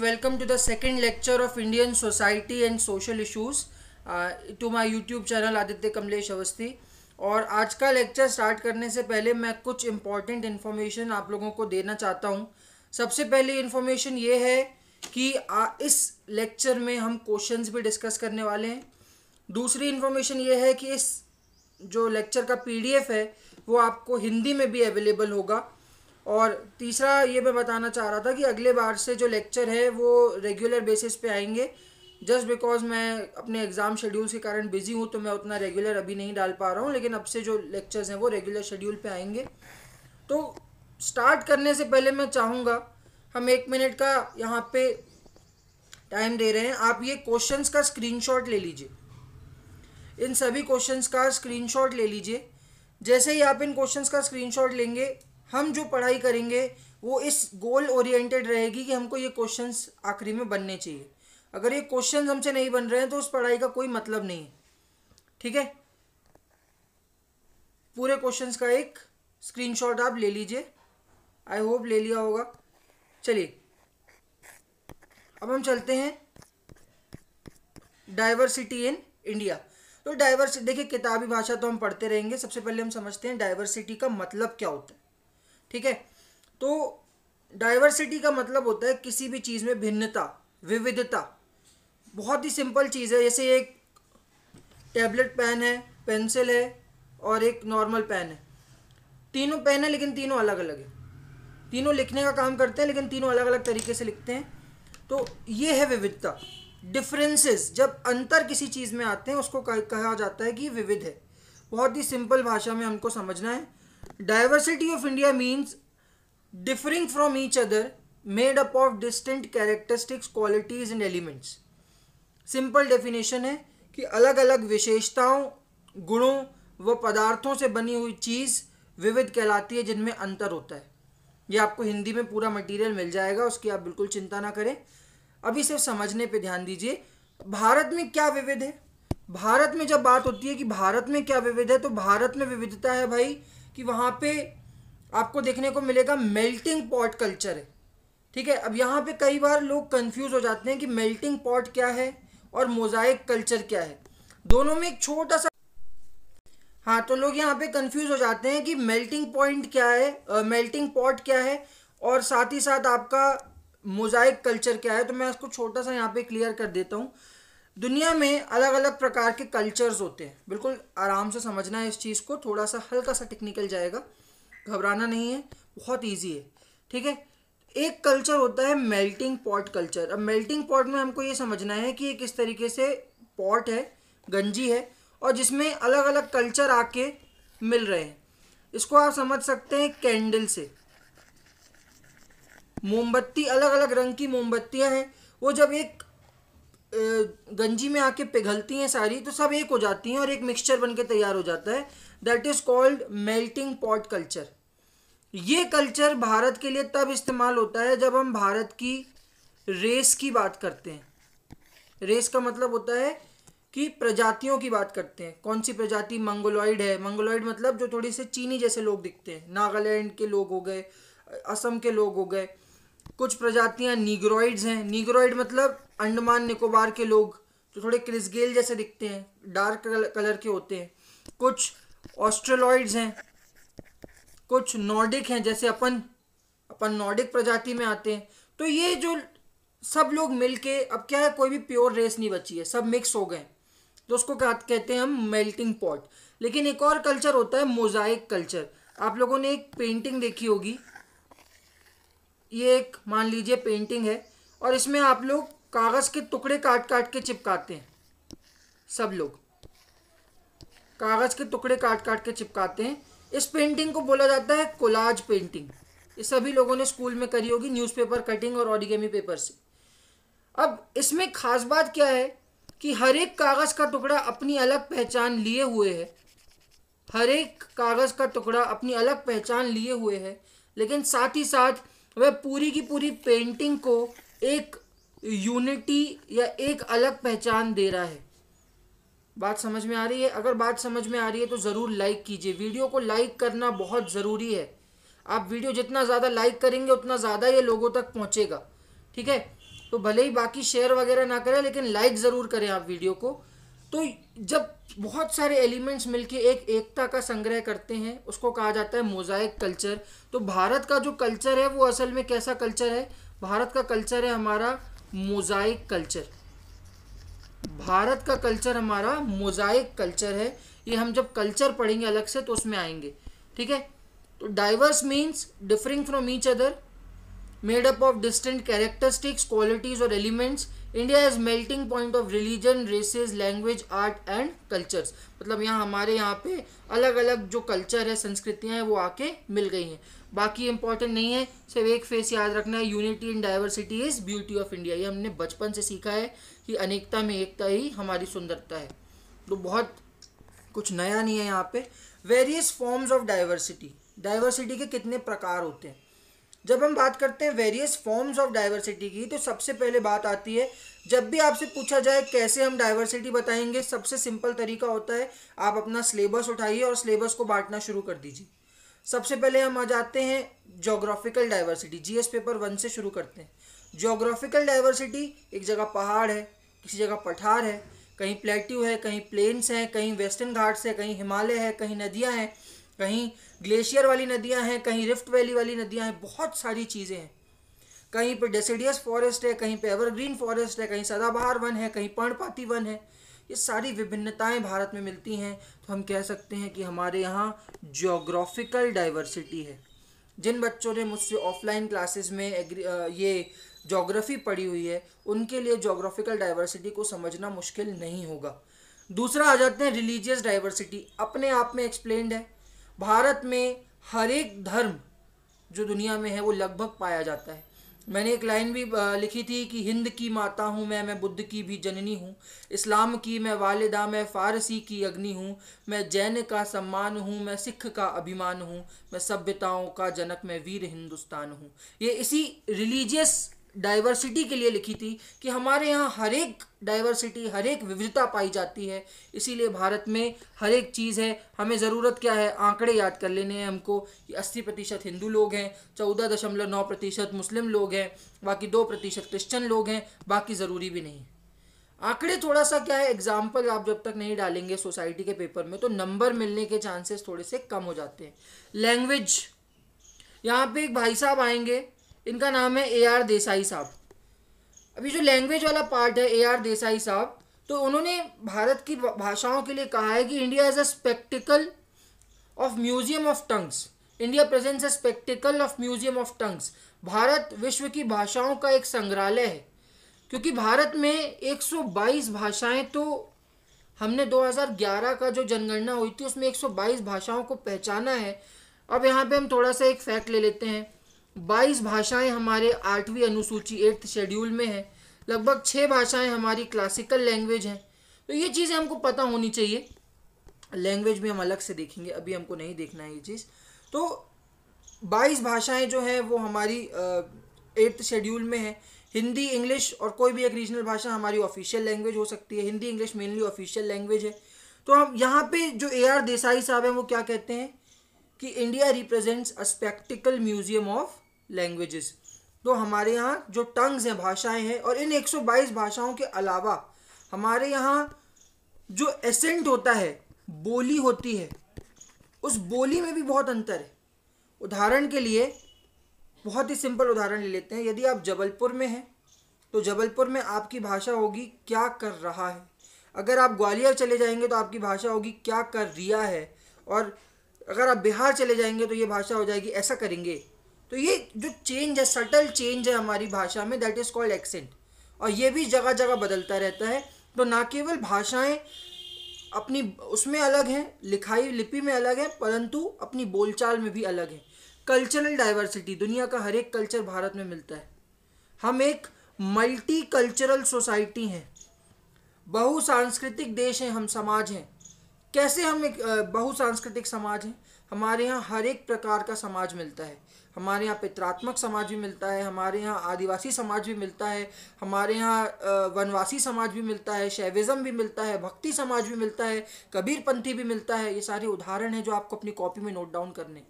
Welcome to the second lecture of Indian Society and Social Issues to my YouTube channel Aditya Kamlesh Awasthi और आज का lecture start करने से पहले मैं कुछ इम्पॉर्टेंट इन्फॉर्मेशन आप लोगों को देना चाहता हूँ सबसे पहली इन्फॉर्मेशन ये है कि आ, इस लेक्चर में हम क्वेश्चंस भी डिस्कस करने वाले हैं दूसरी इन्फॉर्मेशन ये है कि इस जो लेक्चर का पीडीएफ है वो आपको हिंदी में भी अवेलेबल होगा और तीसरा ये मैं बताना चाह रहा था कि अगले बार से जो लेक्चर है वो रेगुलर बेसिस पे आएंगे जस्ट बिकॉज मैं अपने एग्ज़ाम शेड्यूल्स के कारण बिज़ी हूँ तो मैं उतना रेगुलर अभी नहीं डाल पा रहा हूँ लेकिन अब से जो लेक्चर्स हैं वो रेगुलर शेड्यूल पे आएंगे तो स्टार्ट करने से पहले मैं चाहूँगा हम एक मिनट का यहाँ पे टाइम दे रहे हैं आप ये क्वेश्चन का स्क्रीन ले लीजिए इन सभी क्वेश्चन का स्क्रीन ले लीजिए जैसे ही आप इन क्वेश्चंस का स्क्रीनशॉट लेंगे हम जो पढ़ाई करेंगे वो इस गोल ओरिएंटेड रहेगी कि हमको ये क्वेश्चंस आखिरी में बनने चाहिए अगर ये क्वेश्चंस हमसे नहीं बन रहे हैं तो उस पढ़ाई का कोई मतलब नहीं है ठीक है पूरे क्वेश्चंस का एक स्क्रीनशॉट आप ले लीजिए आई होप ले लिया होगा चलिए अब हम चलते हैं डाइवर्सिटी इन इंडिया तो डाइवर्सिटी देखिए किताबी भाषा तो हम पढ़ते रहेंगे सबसे पहले हम समझते हैं डाइवर्सिटी का मतलब क्या होता है ठीक है तो डाइवर्सिटी का मतलब होता है किसी भी चीज़ में भिन्नता विविधता बहुत ही सिंपल चीज़ है जैसे एक टैबलेट पेन है पेंसिल है और एक नॉर्मल पेन है तीनों पेन है लेकिन तीनों अलग अलग है तीनों लिखने का काम करते हैं लेकिन तीनों अलग अलग तरीके से लिखते हैं तो ये है विविधता डिफरेंसेस जब अंतर किसी चीज़ में आते हैं उसको कहा जाता है कि विविध है बहुत ही सिंपल भाषा में हमको समझना है diversity of India means differing from each other made up of distinct characteristics qualities and elements simple definition है कि अलग अलग विशेषताओं गुणों व पदार्थों से बनी हुई चीज़ विविध कहलाती है जिनमें अंतर होता है ये आपको हिंदी में पूरा मटेरियल मिल जाएगा उसकी आप बिल्कुल चिंता ना करें अभी सिर्फ समझने पे ध्यान दीजिए भारत में क्या विविध है भारत में जब बात होती है कि भारत में क्या विविध है तो भारत में विविधता है भाई कि वहाँ पे आपको देखने को मिलेगा मेल्टिंग पॉट कल्चर है ठीक है अब यहाँ पे कई बार लोग कंफ्यूज हो जाते हैं कि मेल्टिंग पॉट क्या है और मोजाइक कल्चर क्या है दोनों में एक छोटा सा हाँ तो लोग यहाँ पे कंफ्यूज हो जाते हैं कि मेल्टिंग पॉइंट क्या है मेल्टिंग पॉट क्या है और साथ ही साथ आपका मोजाइक कल्चर क्या है तो मैं इसको छोटा सा यहाँ पे क्लियर कर देता हूँ दुनिया में अलग अलग प्रकार के कल्चर्स होते हैं बिल्कुल आराम से समझना है इस चीज़ को थोड़ा सा हल्का सा टेक्निकल जाएगा घबराना नहीं है बहुत ईजी है ठीक है एक कल्चर होता है मेल्टिंग पॉट कल्चर अब मेल्टिंग पॉट में हमको ये समझना है कि ये किस तरीके से पॉट है गंजी है और जिसमें अलग अलग कल्चर आके मिल रहे हैं इसको आप समझ सकते हैं कैंडल से मोमबत्ती अलग अलग रंग की मोमबत्तियां हैं वो जब एक गंजी में आके पिघलती हैं सारी तो सब एक हो जाती हैं और एक मिक्सचर बन के तैयार हो जाता है that is called melting pot culture ये कल्चर भारत के लिए तब इस्तेमाल होता है जब हम भारत की रेस की बात करते हैं रेस का मतलब होता है कि प्रजातियों की बात करते हैं कौन सी प्रजाति मंगोलॉइड है मंगोलॉइड मतलब जो थोड़ी से चीनी जैसे लोग दिखते हैं नागालैंड के लोग हो गए असम के लोग हो गए कुछ प्रजातियां नीग्रोइड्स हैं निग्रॉइड मतलब अंडमान निकोबार के लोग जो थोड़े क्रिसगेल जैसे दिखते हैं डार्क कलर के होते हैं कुछ ऑस्ट्रेलॉइड्स हैं कुछ नॉर्डिक हैं जैसे अपन अपन नॉर्डिक प्रजाति में आते हैं तो ये जो सब लोग मिलके अब क्या है कोई भी प्योर रेस नहीं बची है सब मिक्स हो गए तो उसको कहते हैं हम मेल्टिंग पॉट लेकिन एक और कल्चर होता है मोजाइक कल्चर आप लोगों ने एक पेंटिंग देखी होगी ये एक मान लीजिए पेंटिंग है और इसमें आप लोग कागज़ के टुकड़े काट काट के चिपकाते हैं सब लोग कागज़ के टुकड़े काट काट के चिपकाते हैं इस पेंटिंग को बोला जाता है कोलाज पेंटिंग ये सभी लोगों ने स्कूल में करी होगी न्यूज़पेपर कटिंग और ऑरिगेमी पेपर से अब इसमें खास बात क्या है कि हर एक कागज़ का टुकड़ा अपनी अलग पहचान लिए हुए है हर एक कागज़ का टुकड़ा अपनी अलग पहचान लिए हुए है लेकिन साथ ही साथ वह पूरी की पूरी पेंटिंग को एक यूनिटी या एक अलग पहचान दे रहा है बात समझ में आ रही है अगर बात समझ में आ रही है तो ज़रूर लाइक कीजिए वीडियो को लाइक करना बहुत ज़रूरी है आप वीडियो जितना ज़्यादा लाइक करेंगे उतना ज़्यादा ये लोगों तक पहुँचेगा ठीक है तो भले ही बाकी शेयर वगैरह ना करें लेकिन लाइक ज़रूर करें आप वीडियो को तो जब बहुत सारे एलिमेंट्स मिलके एक एकता का संग्रह करते हैं उसको कहा जाता है मोजाइक कल्चर तो भारत का जो कल्चर है वो असल में कैसा कल्चर है भारत का कल्चर है हमारा मोजाइक कल्चर भारत का कल्चर हमारा मोजाइक कल्चर है ये हम जब कल्चर पढ़ेंगे अलग से तो उसमें आएंगे ठीक है तो diverse means differing from each other made up of distant characteristics qualities और elements India is melting point of religion races language art and cultures मतलब यहाँ हमारे यहाँ पे अलग अलग जो कल्चर है संस्कृतियाँ हैं वो आके मिल गई हैं बाकी इंपॉर्टेंट नहीं है सिर्फ एक फेस याद रखना है unity in diversity is beauty of India ये हमने बचपन से सीखा है कि अनेकता में एकता ही हमारी सुंदरता है तो बहुत कुछ नया नहीं है यहाँ पे various forms of diversity diversity के कितने प्रकार होते हैं जब हम बात करते हैं वेरियस फॉर्म्स ऑफ डाइवर्सिटी की तो सबसे पहले बात आती है जब भी आपसे पूछा जाए कैसे हम डाइवर्सिटी बताएंगे सबसे सिंपल तरीका होता है आप अपना सिलेबस उठाइए और सिलेबस को बांटना शुरू कर दीजिए सबसे पहले हम आ जाते हैं geographical diversity GS paper one से शुरू करते हैं जोग्राफिकल डाइवर्सिटी एक जगह पहाड़ है किसी जगह पठार है कहीं प्लेट्यू है कहीं प्लेन्स हैं कहीं वेस्टर्न घाट्स है कहीं हिमालय है कहीं नदियाँ हैं कहीं ग्लेशियर वाली नदियां हैं कहीं रिफ्ट वैली वाली नदियां हैं बहुत सारी चीज़ें हैं कहीं पर डेसिडियस फॉरेस्ट है कहीं पर एवरग्रीन फॉरेस्ट है कहीं सदाबहार वन है कहीं पर्णपाती वन है ये सारी विभिन्नताएं भारत में मिलती हैं तो हम कह सकते हैं कि हमारे यहाँ जोग्राफिकल डाइवर्सिटी है जिन बच्चों ने मुझसे ऑफलाइन क्लासेस में ये जोग्राफ़ी पढ़ी हुई है उनके लिए जोग्राफिकल डाइवर्सिटी को समझना मुश्किल नहीं होगा दूसरा आ जाते हैं रिलीजियस डाइवर्सिटी अपने आप में एक्सप्लेंड है भारत में हर एक धर्म जो दुनिया में है वो लगभग पाया जाता है मैंने एक लाइन भी लिखी थी कि हिंद की माता हूँ मैं मैं बुद्ध की भी जननी हूँ इस्लाम की मैं वालदा मैं फ़ारसी की अग्नि हूँ मैं जैन का सम्मान हूँ मैं सिख का अभिमान हूँ मैं सभ्यताओं का जनक मैं वीर हिंदुस्तान हूँ ये इसी रिलीजियस डाइवर्सिटी के लिए लिखी थी कि हमारे यहाँ हर एक डाइवर्सिटी हर एक विविधता पाई जाती है इसीलिए भारत में हर एक चीज़ है हमें ज़रूरत क्या है आंकड़े याद कर लेने हैं हमको कि अस्सी प्रतिशत हिंदू लोग हैं चौदह दशमलव नौ प्रतिशत मुस्लिम लोग हैं बाकी दो प्रतिशत क्रिश्चन लोग हैं बाकी ज़रूरी भी नहीं आंकड़े थोड़ा सा क्या है एग्जाम्पल आप जब तक नहीं डालेंगे सोसाइटी के पेपर में तो नंबर मिलने के चांसेस थोड़े से कम हो जाते हैं लैंग्वेज यहाँ पे एक भाई साहब आएंगे इनका नाम है ए आर देसाई साहब अभी जो लैंग्वेज वाला पार्ट है ए आर देसाई साहब तो उन्होंने भारत की भाषाओं के लिए कहा है कि India is a spectacle of museum of tongues India presents a spectacle of museum of tongues भारत विश्व की भाषाओं का एक संग्रहालय है क्योंकि भारत में 122 भाषाएं तो हमने 2011 का जो जनगणना हुई थी उसमें 122 भाषाओं को पहचाना है अब यहाँ पे हम थोड़ा सा एक फैक्ट ले लेते हैं बाईस भाषाएं हमारे आठवीं अनुसूची एट्थ शेड्यूल में है लगभग छः भाषाएं हमारी क्लासिकल लैंग्वेज हैं तो ये चीज़ें हमको पता होनी चाहिए लैंग्वेज भी हम अलग से देखेंगे अभी हमको नहीं देखना है ये चीज़ तो बाईस भाषाएं जो हैं वो हमारी एट्थ शेड्यूल में है हिंदी इंग्लिश और कोई भी एक रीजनल भाषा हमारी ऑफिशियल लैंग्वेज हो सकती है Hindi English mainly official language है तो हम यहाँ पे जो ए आर देसाई साहब हैं वो क्या कहते हैं कि India represents a spectacle museum of languages तो हमारे यहाँ जो टंग्स हैं भाषाएं हैं और इन 122 भाषाओं के अलावा हमारे यहाँ जो एसेंट होता है बोली होती है उस बोली में भी बहुत अंतर है उदाहरण के लिए बहुत ही सिंपल उदाहरण ले लेते हैं यदि आप जबलपुर में हैं तो जबलपुर में आपकी भाषा होगी क्या कर रहा है अगर आप ग्वालियर चले जाएंगे तो आपकी भाषा होगी क्या कर रिया है और अगर आप बिहार चले जाएंगे तो ये भाषा हो जाएगी ऐसा करेंगे तो ये जो चेंज है सटल चेंज है हमारी भाषा में दैट इज़ कॉल्ड एक्सेंट और ये भी जगह जगह बदलता रहता है तो ना केवल भाषाएं अपनी उसमें अलग हैं लिखाई लिपि में अलग है परंतु अपनी बोलचाल में भी अलग है कल्चरल डाइवर्सिटी दुनिया का हर एक कल्चर भारत में मिलता है हम एक मल्टी कल्चरल सोसाइटी हैं बहुसांस्कृतिक देश हैं हम समाज हैं कैसे हम एक बहुसांस्कृतिक समाज हैं हमारे यहाँ हर एक प्रकार का समाज मिलता है हमारे यहाँ पित्रात्मक समाज भी मिलता है हमारे यहाँ आदिवासी समाज भी मिलता है हमारे यहाँ वनवासी समाज भी मिलता है शैविज़म भी मिलता है भक्ति समाज भी मिलता है कबीरपंथी भी मिलता है ये सारे उदाहरण हैं जो आपको अपनी कॉपी में नोट डाउन करने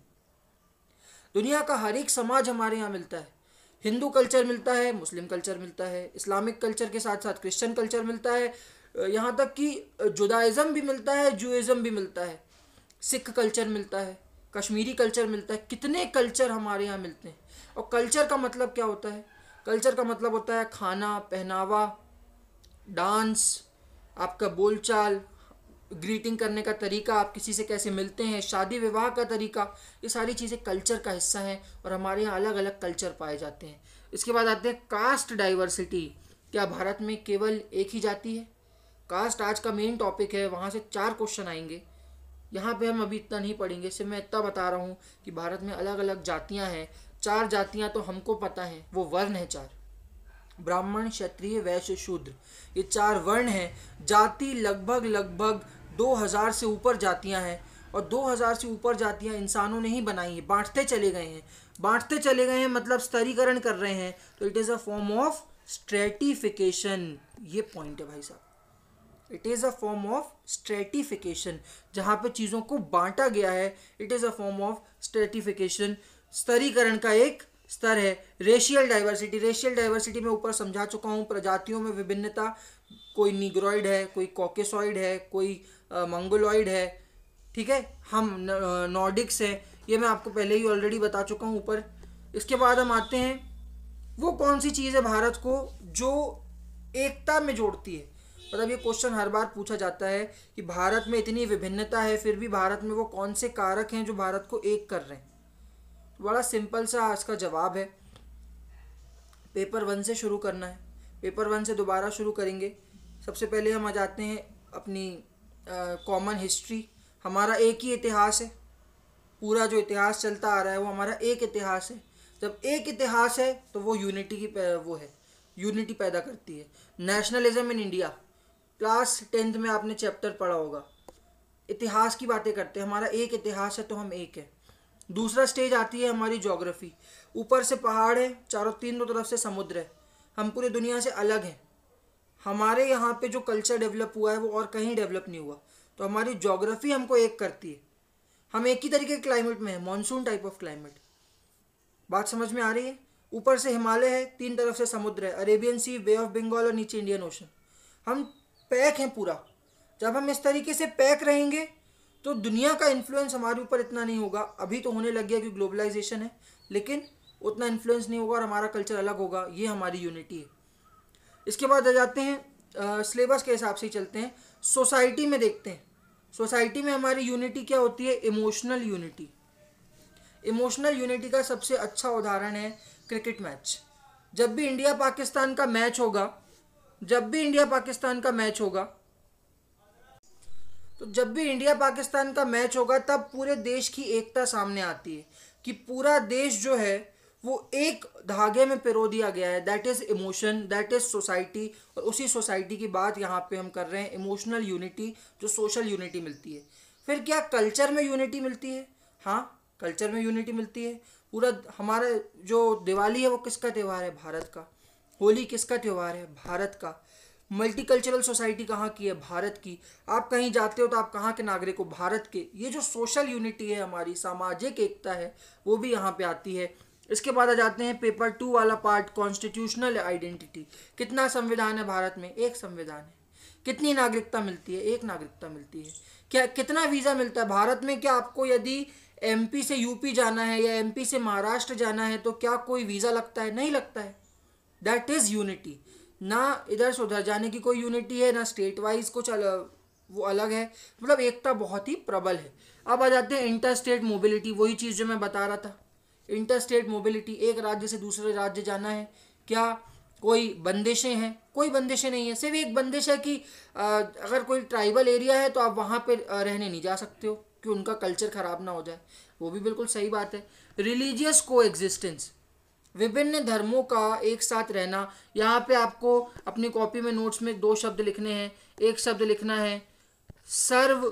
दुनिया का हर एक समाज हमारे यहाँ मिलता है हिंदू कल्चर मिलता है मुस्लिम कल्चर मिलता है इस्लामिक कल्चर के साथ साथ क्रिश्चियन कल्चर मिलता है यहाँ तक कि जुदाइज़म भी मिलता है जुइज़म भी मिलता है सिख कल्चर मिलता है कश्मीरी कल्चर मिलता है कितने कल्चर हमारे यहाँ मिलते हैं और कल्चर का मतलब क्या होता है कल्चर का मतलब होता है खाना पहनावा डांस आपका बोलचाल ग्रीटिंग करने का तरीका आप किसी से कैसे मिलते हैं शादी विवाह का तरीका ये सारी चीज़ें कल्चर का हिस्सा है और हमारे यहाँ अलग अलग कल्चर पाए जाते हैं इसके बाद आते हैं कास्ट डाइवर्सिटी क्या भारत में केवल एक ही जाति है कास्ट आज का मेन टॉपिक है वहाँ से चार क्वेश्चन आएंगे यहाँ पे हम अभी इतना नहीं पढ़ेंगे सिर्फ मैं इतना बता रहा हूँ कि भारत में अलग अलग जातियाँ हैं चार जातियाँ तो हमको पता है वो वर्ण है चार ब्राह्मण क्षत्रिय वैश्य शूद्र ये चार वर्ण हैं जाति लगभग लगभग दो हजार से ऊपर जातियाँ हैं और दो हजार से ऊपर जातियाँ इंसानों ने ही बनाई हैं बांटते चले गए हैं बांटते चले गए हैं मतलब स्तरीकरण कर रहे हैं तो it is a form of stratification ये पॉइंट है भाई साहब it is a form of stratification जहाँ पे चीज़ों को बांटा गया है it is a form of stratification स्तरीकरण का एक स्तर है रेशियल डाइवर्सिटी रेशियल डाइवर्सिटी में ऊपर समझा चुका हूँ प्रजातियों में विभिन्नता कोई निग्रॉइड है कोई कॉकेसॉइड है कोई मंगोलॉइड है ठीक है हम नॉर्डिक्स हैं ये मैं आपको पहले ही ऑलरेडी बता चुका हूँ ऊपर इसके बाद हम आते हैं वो कौन सी चीज़ है भारत को जो एकता में जोड़ती है मतलब ये क्वेश्चन हर बार पूछा जाता है कि भारत में इतनी विभिन्नता है फिर भी भारत में वो कौन से कारक हैं जो भारत को एक कर रहे हैं तो बड़ा सिंपल सा आज का जवाब है पेपर वन से शुरू करना है पेपर वन से दोबारा शुरू करेंगे सबसे पहले हम आ जाते हैं अपनी कॉमन हिस्ट्री हमारा एक ही इतिहास है पूरा जो इतिहास चलता आ रहा है वो हमारा एक इतिहास है जब एक इतिहास है तो वो यूनिटी की वो है यूनिटी पैदा करती है nationalism in India class tenth में आपने चैप्टर पढ़ा होगा इतिहास की बातें करते हैं हमारा एक इतिहास है तो हम एक है दूसरा स्टेज आती है हमारी जोग्राफी ऊपर से पहाड़ है चारों तीनों तरफ से समुद्र है हम पूरी दुनिया से अलग हैं हमारे यहाँ पे जो कल्चर डेवलप हुआ है वो और कहीं डेवलप नहीं हुआ तो हमारी जोग्राफी हमको एक करती है हम एक ही तरीके के क्लाइमेट में है मानसून टाइप ऑफ क्लाइमेट बात समझ में आ रही है ऊपर से हिमालय है तीन तरफ से समुद्र है Arabian sea bay of Bengal और नीचे इंडियन ओशन हम पैक है पूरा जब हम इस तरीके से पैक रहेंगे तो दुनिया का इन्फ्लुएंस हमारे ऊपर इतना नहीं होगा अभी तो होने लग गया कि ग्लोबलाइजेशन है लेकिन उतना इन्फ्लुएंस नहीं होगा और हमारा कल्चर अलग होगा ये हमारी यूनिटी है इसके बाद आ जाते हैं सिलेबस के हिसाब से चलते हैं सोसाइटी में देखते हैं सोसाइटी में हमारी यूनिटी क्या होती है इमोशनल यूनिटी इमोशनल यूनिटी का सबसे अच्छा उदाहरण है क्रिकेट मैच जब भी इंडिया पाकिस्तान का मैच होगा जब भी इंडिया पाकिस्तान का मैच होगा तो जब भी इंडिया पाकिस्तान का मैच होगा तब पूरे देश की एकता सामने आती है कि पूरा देश जो है वो एक धागे में पिरो दिया गया है that is emotion that is society और उसी सोसाइटी की बात यहाँ पे हम कर रहे हैं इमोशनल यूनिटी जो सोशल यूनिटी मिलती है फिर क्या कल्चर में यूनिटी मिलती है हाँ कल्चर में यूनिटी मिलती है पूरा हमारा जो दिवाली है वो किसका त्यौहार है भारत का होली किसका त्यौहार है भारत का मल्टीकल्चरल सोसाइटी कहाँ की है भारत की आप कहीं जाते हो तो आप कहाँ के नागरिक हो भारत के ये जो सोशल यूनिटी है हमारी सामाजिक एकता है वो भी यहाँ पे आती है इसके बाद आ जाते हैं पेपर टू वाला पार्ट कॉन्स्टिट्यूशनल आइडेंटिटी कितना संविधान है भारत में एक संविधान है कितनी नागरिकता मिलती है एक नागरिकता मिलती है क्या कितना वीज़ा मिलता है भारत में क्या आपको यदि एमपी से यूपी जाना है या एमपी से महाराष्ट्र जाना है तो क्या कोई वीज़ा लगता है नहीं लगता है दैट इज़ यूनिटी ना इधर से उधर जाने की कोई यूनिटी है ना स्टेट वाइज कुछ अलग वो अलग है मतलब एकता बहुत ही प्रबल है अब आ जाते हैं इंटर स्टेट मोबिलिटी वही चीज़ जो मैं बता रहा था इंटर स्टेट मोबिलिटी एक राज्य से दूसरे राज्य जाना है क्या कोई बंदिशें हैं कोई बंदिशें नहीं है सिर्फ एक बंदिश है कि अगर कोई ट्राइबल एरिया है तो आप वहाँ पर रहने नहीं जा सकते हो कि उनका कल्चर ख़राब ना हो जाए वो भी बिल्कुल सही बात है रिलीजियस को एग्जिस्टेंस विभिन्न धर्मों का एक साथ रहना यहाँ पे आपको अपनी कॉपी में नोट्स में दो शब्द लिखने हैं एक शब्द लिखना है सर्व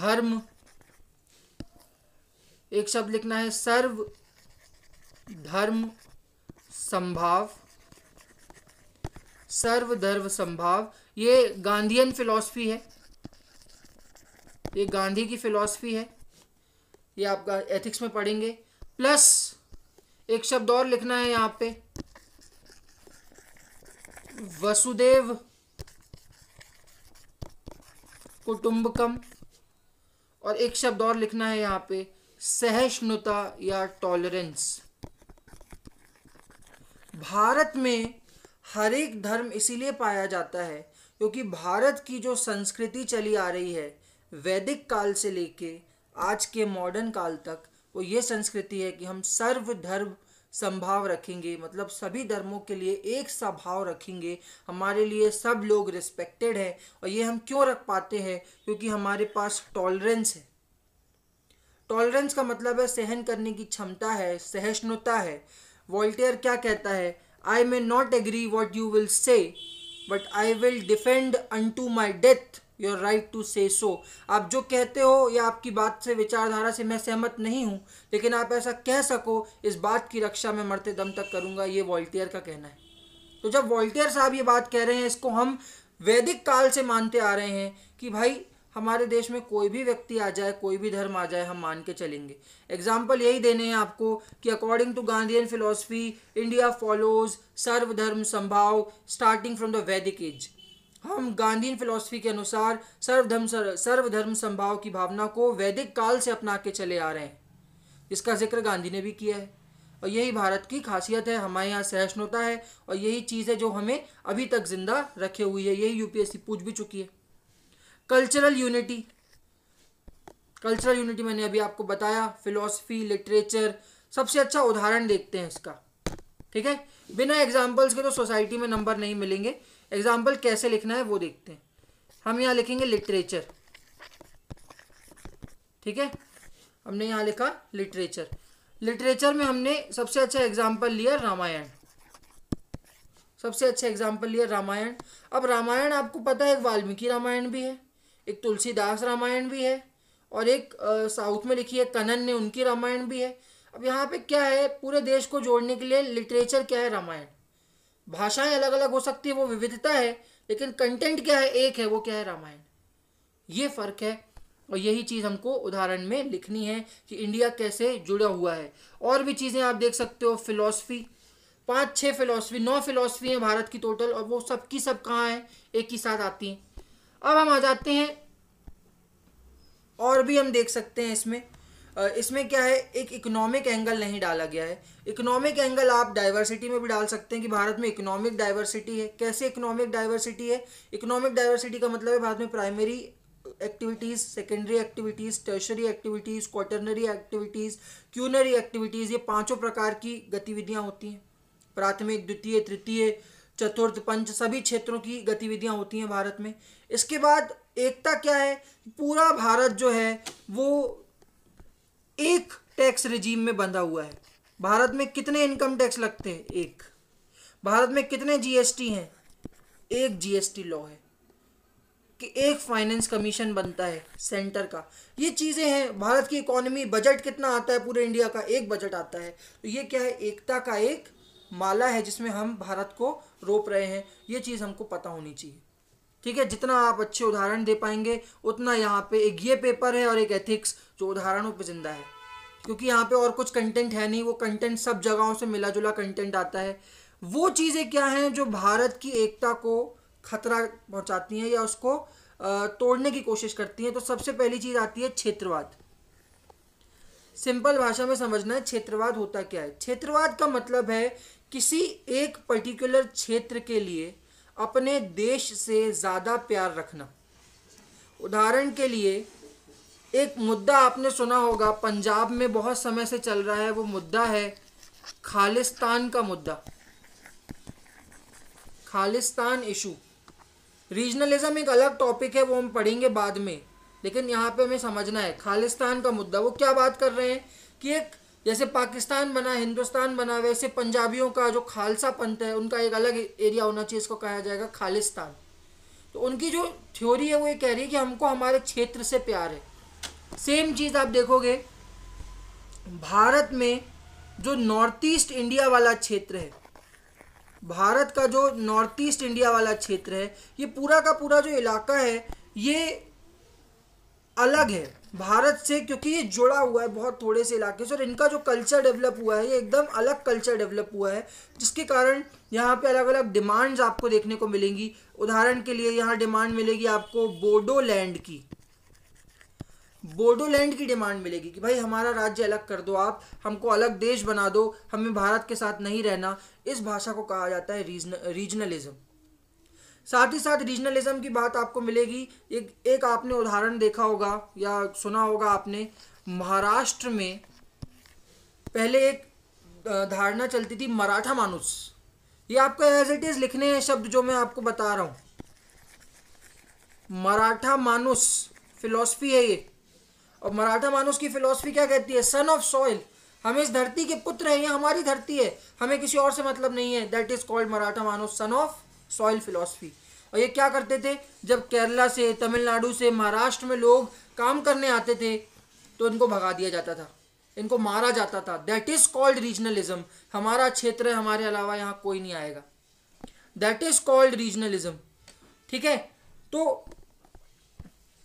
धर्म एक शब्द लिखना है सर्व धर्म संभाव धर्म संभाव ये गांधीयन फिलॉसफी है ये गांधी की फिलॉसफी है ये आप एथिक्स में पढ़ेंगे प्लस एक शब्द और लिखना है यहाँ पे वसुदेव कुटुंबकम और एक शब्द और लिखना है यहां पे सहिष्णुता या टॉलरेंस भारत में हर एक धर्म इसीलिए पाया जाता है क्योंकि भारत की जो संस्कृति चली आ रही है वैदिक काल से लेके आज के मॉडर्न काल तक वो ये संस्कृति है कि हम सर्वधर्म संभाव रखेंगे मतलब सभी धर्मों के लिए एक सा भाव रखेंगे हमारे लिए सब लोग रिस्पेक्टेड हैं और ये हम क्यों रख पाते हैं क्योंकि हमारे पास टॉलरेंस है टॉलरेंस का मतलब है सहन करने की क्षमता है सहिष्णुता है वॉल्टेयर क्या कहता है I may not agree what you will say but I will defend unto my death your right to say so आप जो कहते हो या आपकी बात से विचारधारा से मैं सहमत नहीं हूँ लेकिन आप ऐसा कह सको इस बात की रक्षा मैं मरते दम तक करूँगा ये वॉल्टियर का कहना है तो जब वॉल्टियर साहब ये बात कह रहे हैं इसको हम वैदिक काल से मानते आ रहे हैं कि भाई हमारे देश में कोई भी व्यक्ति आ जाए कोई भी धर्म आ जाए हम मान के चलेंगे एग्जाम्पल यही देने हैं आपको कि according to an philosophy India follows सर्वधर्म संभाव starting from the Vedic age हम गांधीन फिलॉसफी के अनुसार सर्वधर्म सर्वधर्म संभाव की भावना को वैदिक काल से अपना के चले आ रहे हैं इसका जिक्र गांधी ने भी किया है और यही भारत की खासियत है हमारे यहाँ सहिष्णुता है और यही चीज़ है जो हमें अभी तक जिंदा रखे हुई है यही यूपीएससी पूछ भी चुकी है कल्चरल यूनिटी कल्चरल यूनिटी मैंने अभी आपको बताया फिलॉसफी लिटरेचर सबसे अच्छा उदाहरण देखते हैं इसका ठीक है बिना एग्जाम्पल्स के तो सोसाइटी में नंबर नहीं मिलेंगे एग्जाम्पल कैसे लिखना है वो देखते हैं हम यहाँ लिखेंगे लिटरेचर ठीक है हमने यहाँ लिखा लिटरेचर लिटरेचर में हमने सबसे अच्छा एग्जाम्पल लिया रामायण सबसे अच्छा एग्जाम्पल लिया रामायण अब रामायण आपको पता है एक वाल्मीकि रामायण भी है एक तुलसीदास रामायण भी है और एक साउथ में लिखी है कनन ने उनकी रामायण भी है अब यहाँ पे क्या है पूरे देश को जोड़ने के लिए लिटरेचर क्या है रामायण भाषाएं अलग अलग हो सकती है वो विविधता है लेकिन कंटेंट क्या है एक है वो क्या है रामायण ये फ़र्क है और यही चीज़ हमको उदाहरण में लिखनी है कि इंडिया कैसे जुड़ा हुआ है और भी चीज़ें आप देख सकते हो फिलोसफी पांच छह फिलोसफी नौ फिलोसफी हैं भारत की टोटल और वो सबकी सब कहाँ हैं एक ही साथ आती हैं अब हम आ जाते हैं और भी हम देख सकते हैं इसमें इसमें क्या है एक इकोनॉमिक एंगल नहीं डाला गया है इकोनॉमिक एंगल आप डाइवर्सिटी में भी डाल सकते हैं कि भारत में इकोनॉमिक डाइवर्सिटी है कैसे इकोनॉमिक डाइवर्सिटी है इकोनॉमिक डाइवर्सिटी का मतलब है भारत में primary activities secondary activities tertiary activities quaternary activities quinary activities ये पाँचों प्रकार की गतिविधियाँ होती हैं प्राथमिक द्वितीय तृतीय चतुर्थ पंच सभी क्षेत्रों की गतिविधियाँ होती हैं भारत में इसके बाद एकता क्या है पूरा भारत जो है वो एक टैक्स रिजीम में बंधा हुआ है भारत में कितने इनकम टैक्स लगते हैं एक भारत में कितने जीएसटी हैं एक जीएसटी लॉ है कि एक फाइनेंस कमीशन बनता है सेंटर का ये चीज़ें हैं भारत की इकोनॉमी बजट कितना आता है पूरे इंडिया का एक बजट आता है तो ये क्या है एकता का एक माला है जिसमें हम भारत को रोप रहे हैं ये चीज़ हमको पता होनी चाहिए ठीक है जितना आप अच्छे उदाहरण दे पाएंगे उतना यहाँ पे एक ये पेपर है और एक एथिक्स जो उदाहरणों पे जिंदा है क्योंकि यहाँ पे और कुछ कंटेंट है नहीं वो कंटेंट सब जगहों से मिला जुला कंटेंट आता है वो चीज़ें क्या हैं जो भारत की एकता को खतरा पहुँचाती हैं या उसको तोड़ने की कोशिश करती हैं तो सबसे पहली चीज़ आती है क्षेत्रवाद सिंपल भाषा में समझना है क्षेत्रवाद होता क्या है क्षेत्रवाद का मतलब है किसी एक पर्टिकुलर क्षेत्र के लिए अपने देश से ज़्यादा प्यार रखना उदाहरण के लिए एक मुद्दा आपने सुना होगा पंजाब में बहुत समय से चल रहा है वो मुद्दा है खालिस्तान का मुद्दा खालिस्तान इशू रीजनलिज्म एक अलग टॉपिक है वो हम पढ़ेंगे बाद में लेकिन यहाँ पे हमें समझना है खालिस्तान का मुद्दा वो क्या बात कर रहे हैं कि एक जैसे पाकिस्तान बना हिंदुस्तान बना वैसे पंजाबियों का जो खालसा पंथ है उनका एक अलग एरिया होना चाहिए इसको कहा जाएगा खालिस्तान तो उनकी जो थ्योरी है वो ये कह रही है कि हमको हमारे क्षेत्र से प्यार है सेम चीज़ आप देखोगे भारत में जो नॉर्थ ईस्ट इंडिया वाला क्षेत्र है भारत का जो नॉर्थ ईस्ट इंडिया वाला क्षेत्र है ये पूरा का पूरा जो इलाका है ये अलग है भारत से क्योंकि ये जुड़ा हुआ है बहुत थोड़े से इलाके से और इनका जो कल्चर डेवलप हुआ है ये एकदम अलग कल्चर डेवलप हुआ है जिसके कारण यहाँ पे अलग अलग डिमांड्स आपको देखने को मिलेंगी उदाहरण के लिए यहाँ डिमांड मिलेगी आपको बोडोलैंड की बोडोलैंड की डिमांड मिलेगी कि भाई हमारा राज्य अलग कर दो आप हमको अलग देश बना दो हमें भारत के साथ नहीं रहना इस भाषा को कहा जाता है रीजन रीजनलिज्म साथ ही साथ रीजनलिज्म की बात आपको मिलेगी एक एक आपने उदाहरण देखा होगा या सुना होगा आपने महाराष्ट्र में पहले एक धारणा चलती थी मराठा मानुस ये आपको एज इट इज लिखने हैं शब्द जो मैं आपको बता रहा हूँ मराठा मानुस फिलॉसफी है ये और मराठा मानुस की फिलॉसफी क्या कहती है सन ऑफ सॉइल हम इस धरती के पुत्र हैं ये हमारी धरती है हमें किसी और से मतलब नहीं है दैट इज कॉल्ड मराठा मानुस सन ऑफ सॉइल फिलोसफी और ये क्या करते थे जब केरला से तमिलनाडु से महाराष्ट्र में लोग काम करने आते थे तो इनको भगा दिया जाता था इनको मारा जाता था दैट इज कॉल्ड रीजनलिज्म हमारा क्षेत्र है हमारे अलावा यहाँ कोई नहीं आएगा दैट इज कॉल्ड रीजनलिज्म ठीक है तो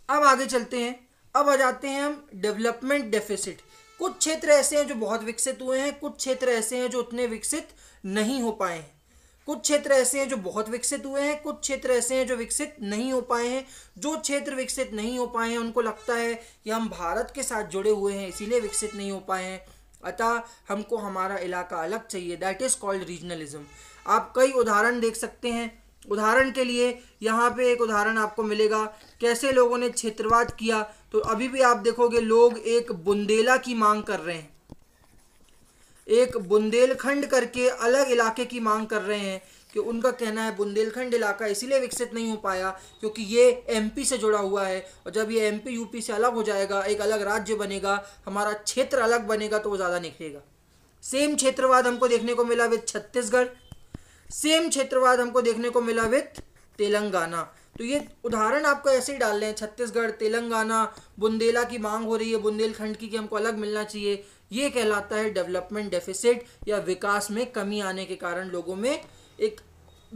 अब आगे चलते हैं अब आ जाते हैं हम डेवलपमेंट डेफिसिट कुछ क्षेत्र ऐसे हैं जो बहुत विकसित हुए हैं कुछ क्षेत्र ऐसे हैं जो उतने विकसित नहीं हो पाए हैं कुछ क्षेत्र ऐसे हैं जो बहुत विकसित हुए हैं कुछ क्षेत्र ऐसे हैं जो विकसित नहीं हो पाए हैं जो क्षेत्र विकसित नहीं हो पाए हैं उनको लगता है कि हम भारत के साथ जुड़े हुए हैं इसीलिए विकसित नहीं हो पाए हैं अतः हमको हमारा इलाका अलग चाहिए दैट इज़ कॉल्ड रीजनलिज्म आप कई उदाहरण देख सकते हैं उदाहरण के लिए यहाँ पे एक उदाहरण आपको मिलेगा कैसे लोगों ने क्षेत्रवाद किया तो अभी भी आप देखोगे लोग एक बुंदेला की मांग कर रहे हैं एक बुंदेलखंड करके अलग इलाके की मांग कर रहे हैं कि उनका कहना है बुंदेलखंड इलाका इसीलिए विकसित नहीं हो पाया क्योंकि ये एमपी से जुड़ा हुआ है और जब ये एमपी यूपी से अलग हो जाएगा एक अलग राज्य बनेगा हमारा क्षेत्र अलग बनेगा तो वो ज़्यादा निखरेगा सेम क्षेत्रवाद हमको देखने को मिला विद छत्तीसगढ़ सेम क्षेत्रवाद हमको देखने को मिला विद तेलंगाना तो ये उदाहरण आपको ऐसे ही डाल रहे हैं छत्तीसगढ़ तेलंगाना बुंदेला की मांग हो रही है बुंदेलखंड की कि हमको अलग मिलना चाहिए ये कहलाता है डेवलपमेंट डेफिसिट या विकास में कमी आने के कारण लोगों में एक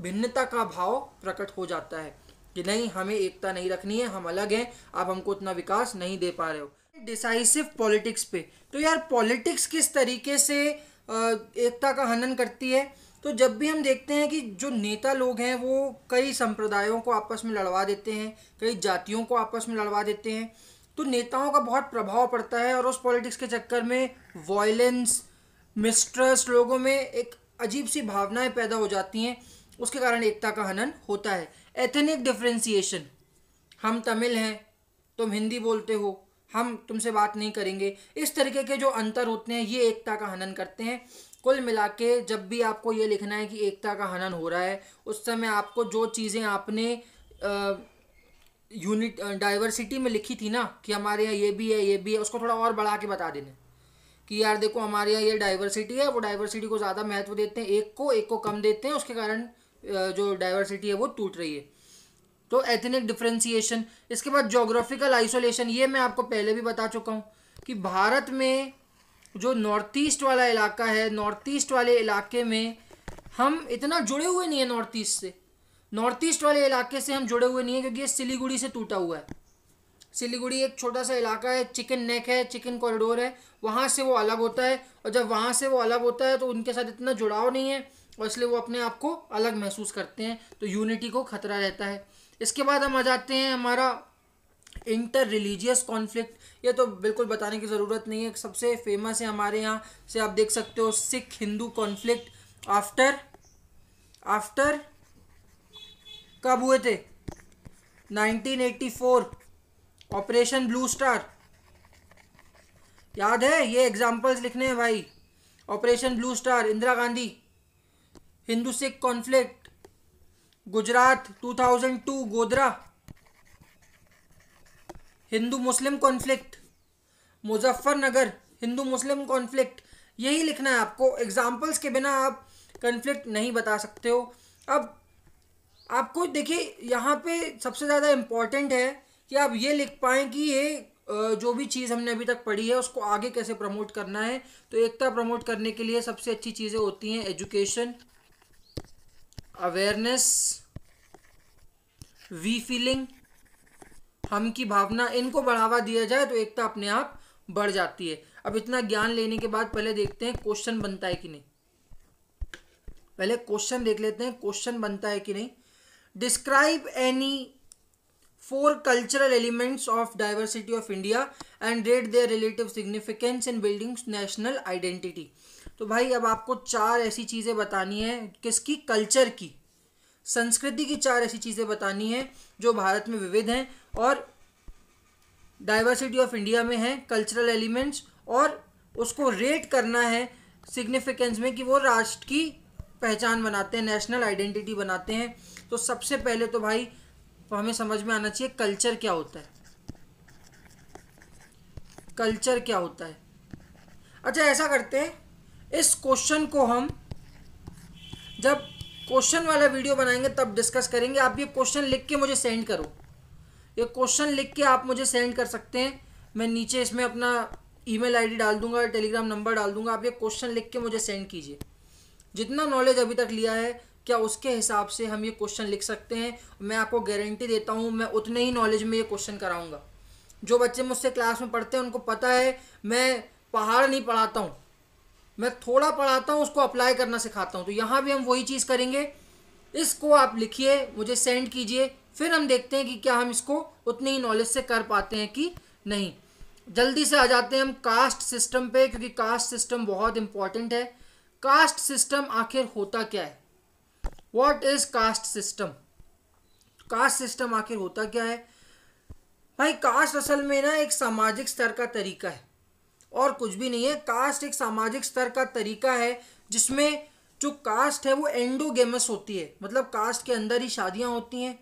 भिन्नता का भाव प्रकट हो जाता है कि नहीं हमें एकता नहीं रखनी है हम अलग हैं आप हमको उतना विकास नहीं दे पा रहे हो डिसाइसिव पॉलिटिक्स पे तो यार पॉलिटिक्स किस तरीके से एकता का हनन करती है तो जब भी हम देखते हैं कि जो नेता लोग हैं वो कई संप्रदायों को आपस में लड़वा देते हैं कई जातियों को आपस में लड़वा देते हैं तो नेताओं का बहुत प्रभाव पड़ता है और उस पॉलिटिक्स के चक्कर में वॉयलेंस मिस्ट्रस्ट लोगों में एक अजीब सी भावनाएं पैदा हो जाती हैं उसके कारण एकता का हनन होता है एथनिक डिफ्रेंसीशन हम तमिल हैं तुम हिंदी बोलते हो हम तुमसे बात नहीं करेंगे इस तरीके के जो अंतर होते हैं ये एकता का हनन करते हैं कुल मिला के जब भी आपको ये लिखना है कि एकता का हनन हो रहा है उस समय आपको जो चीज़ें आपने आ, यूनिट डाइवर्सिटी में लिखी थी ना कि हमारे यहाँ ये भी है ये भी है उसको थोड़ा और बढ़ा के बता देने कि यार देखो हमारे यहाँ ये डाइवर्सिटी है वो डाइवर्सिटी को ज़्यादा महत्व देते हैं एक को एक को कम देते हैं उसके कारण जो डाइवर्सिटी है वो टूट रही है तो एथनिक डिफ्रेंसीशन इसके बाद जोग्राफिकल आइसोलेशन ये मैं आपको पहले भी बता चुका हूँ कि भारत में जो नॉर्थ ईस्ट वाला इलाका है नॉर्थ ईस्ट वाले इलाके में हम इतना जुड़े हुए नहीं है नॉर्थ ईस्ट से नॉर्थ ईस्ट वाले इलाके से हम जुड़े हुए नहीं है क्योंकि ये सिलीगुड़ी से टूटा हुआ है सिलीगुड़ी एक छोटा सा इलाका है चिकन नेक है चिकन कॉरिडोर है वहाँ से वो अलग होता है और जब वहाँ से वो अलग होता है तो उनके साथ इतना जुड़ाव नहीं है और इसलिए वो अपने आप को अलग महसूस करते हैं तो यूनिटी को खतरा रहता है इसके बाद हम आ जाते हैं हमारा इंटर रिलीजियस कॉन्फ्लिक्ट ये तो बिल्कुल बताने की ज़रूरत नहीं है सबसे फेमस है हमारे यहाँ से आप देख सकते हो Sikh Hindu conflict after after कब हुए थे 1984 ऑपरेशन ब्लू स्टार याद है ये एग्जांपल्स लिखने हैं भाई operation blue star Indira Gandhi Hindu Sikh conflict Gujarat 2002 Godhra Hindu Muslim conflict Muzaffarnagar Hindu Muslim conflict यही लिखना है आपको एग्जाम्पल्स के बिना आप कन्फ्लिक्ट नहीं बता सकते हो अब आपको देखिए यहाँ पे सबसे ज़्यादा इम्पॉर्टेंट है कि आप ये लिख पाएँ कि ये जो भी चीज़ हमने अभी तक पढ़ी है उसको आगे कैसे प्रमोट करना है तो एकता प्रमोट करने के लिए सबसे अच्छी चीज़ें होती हैं एजुकेशन अवेयरनेस वी फीलिंग हम की भावना इनको बढ़ावा दिया जाए तो एकता अपने आप बढ़ जाती है अब इतना ज्ञान लेने के बाद पहले देखते हैं क्वेश्चन बनता है कि नहीं पहले क्वेश्चन देख लेते हैं क्वेश्चन बनता है कि नहीं describe any four cultural elements of diversity of india and rate their relative significance in building national identity तो भाई अब आपको चार ऐसी चीज़ें बतानी है किसकी कल्चर की संस्कृति की चार ऐसी चीज़ें बतानी है जो भारत में विविध हैं और डाइवर्सिटी ऑफ इंडिया में है कल्चरल एलिमेंट्स और उसको रेट करना है सिग्निफिकेंस में कि वो राष्ट्र की पहचान बनाते हैं नेशनल आइडेंटिटी बनाते हैं तो सबसे पहले तो भाई तो हमें समझ में आना चाहिए कल्चर क्या होता है कल्चर क्या होता है अच्छा ऐसा करते हैं इस क्वेश्चन को हम जब क्वेश्चन वाला वीडियो बनाएंगे तब डिस्कस करेंगे आप ये क्वेश्चन लिख के मुझे सेंड करो ये क्वेश्चन लिख के आप मुझे सेंड कर सकते हैं मैं नीचे इसमें अपना ईमेल आईडी डाल दूंगा टेलीग्राम नंबर डाल दूंगा आप ये क्वेश्चन लिख के मुझे सेंड कीजिए जितना नॉलेज अभी तक लिया है क्या उसके हिसाब से हम ये क्वेश्चन लिख सकते हैं मैं आपको गारंटी देता हूँ मैं उतने ही नॉलेज में ये क्वेश्चन कराऊंगा जो बच्चे मुझसे क्लास में पढ़ते हैं उनको पता है मैं पहाड़ नहीं पढ़ाता हूँ मैं थोड़ा पढ़ाता हूँ उसको अप्लाई करना सिखाता हूँ तो यहाँ भी हम वही चीज़ करेंगे इसको आप लिखिए मुझे सेंड कीजिए फिर हम देखते हैं कि क्या हम इसको उतनी ही नॉलेज से कर पाते हैं कि नहीं जल्दी से आ जाते हैं हम कास्ट सिस्टम पे क्योंकि कास्ट सिस्टम बहुत इंपॉर्टेंट है कास्ट सिस्टम आखिर होता क्या है what is caste system caste system आखिर होता क्या है भाई कास्ट असल में ना एक सामाजिक स्तर का तरीका है और कुछ भी नहीं है कास्ट एक सामाजिक स्तर का तरीका है जिसमें जो कास्ट है वो एंडोगेमस होती है मतलब कास्ट के अंदर ही शादियाँ होती हैं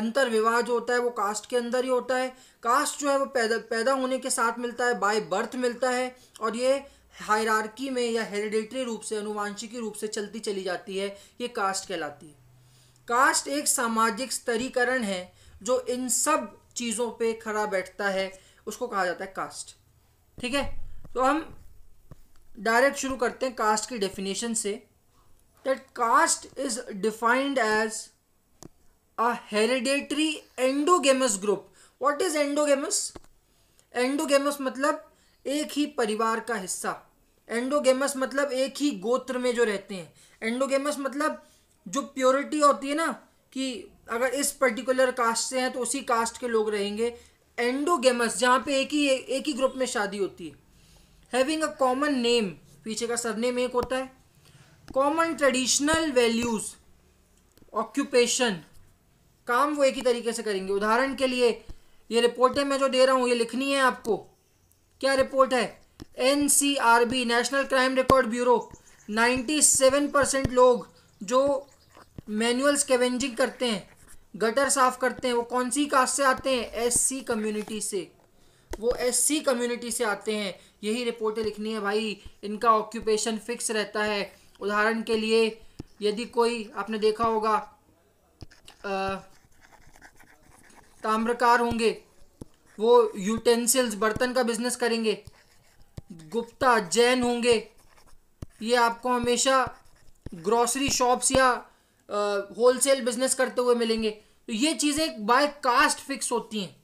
अंतर विवाह जो होता है वो कास्ट के अंदर ही होता है कास्ट जो है वो पैदा पैदा होने के साथ मिलता है बाय बर्थ मिलता है और ये हायरार्की में या हेरिडेटरी रूप से अनुवांशिकी रूप से चलती चली जाती है ये कास्ट कहलाती है कास्ट एक सामाजिक स्तरीकरण है जो इन सब चीज़ों पे खड़ा बैठता है उसको कहा जाता है कास्ट ठीक है तो हम डायरेक्ट शुरू करते हैं कास्ट की डेफिनेशन से that caste is defined as a hereditary endogamous group what is endogamous endogamous मतलब एक ही परिवार का हिस्सा एंडोगेमस मतलब एक ही गोत्र में जो रहते हैं एंडोगेमस मतलब जो प्योरिटी होती है ना कि अगर इस पर्टिकुलर कास्ट से हैं तो उसी कास्ट के लोग रहेंगे एंडोगेमस जहाँ पे एक ही एक ही ग्रुप में शादी होती है हैविंग अ कॉमन नेम पीछे का सरनेम एक होता है कॉमन ट्रेडिशनल वैल्यूज़ ऑक्यूपेशन काम वो एक ही तरीके से करेंगे उदाहरण के लिए ये रिपोर्टें मैं जो दे रहा हूँ ये लिखनी है आपको क्या रिपोर्ट है by national crime record bureau 97 percent लोग जो मैनुअल स्केवेंजिंग करते हैं गटर साफ करते हैं वो कौन सी कास्ट से आते हैं एससी कम्युनिटी से वो एससी कम्युनिटी से आते हैं यही रिपोर्टें लिखनी है भाई इनका ऑक्यूपेशन फिक्स रहता है उदाहरण के लिए यदि कोई आपने देखा होगा ताम्रकार होंगे वो यूटेंसिल्स बर्तन का बिजनेस करेंगे गुप्ता जैन होंगे ये आपको हमेशा ग्रॉसरी शॉप्स या होलसेल बिजनेस करते हुए मिलेंगे तो ये चीज़ें बाय कास्ट फिक्स होती हैं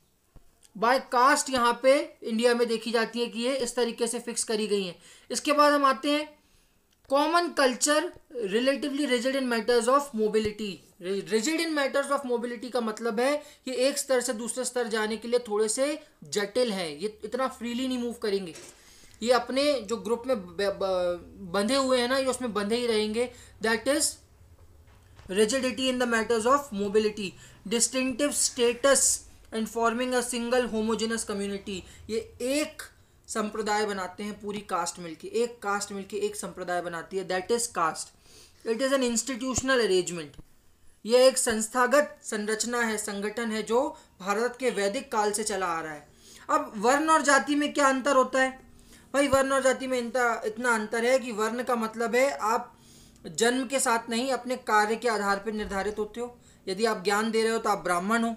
बाय कास्ट यहाँ पे इंडिया में देखी जाती है कि ये इस तरीके से फिक्स करी गई हैं इसके बाद हम आते हैं common culture relatively rigid in matters of mobility rigid in matters of mobility का मतलब है कि एक स्तर से दूसरे स्तर जाने के लिए थोड़े से जटिल है ये इतना फ्रीली नहीं मूव करेंगे ये अपने जो ग्रुप में बंधे हुए हैं ना ये उसमें बंधे ही रहेंगे that is rigidity in the matters of mobility distinctive status and forming a single homogeneous community ये एक संप्रदाय बनाते हैं पूरी कास्ट मिलके एक कास्ट मिलके एक संप्रदाय बनाती है that is caste it is an institutional arrangement यह एक संस्थागत संरचना है संगठन है जो भारत के वैदिक काल से चला आ रहा है अब वर्ण और जाति में क्या अंतर होता है भाई वर्ण और जाति में इनता इतना अंतर है कि वर्ण का मतलब है आप जन्म के साथ नहीं अपने कार्य के आधार पर निर्धारित होते हो यदि आप ज्ञान दे रहे हो तो आप ब्राह्मण हो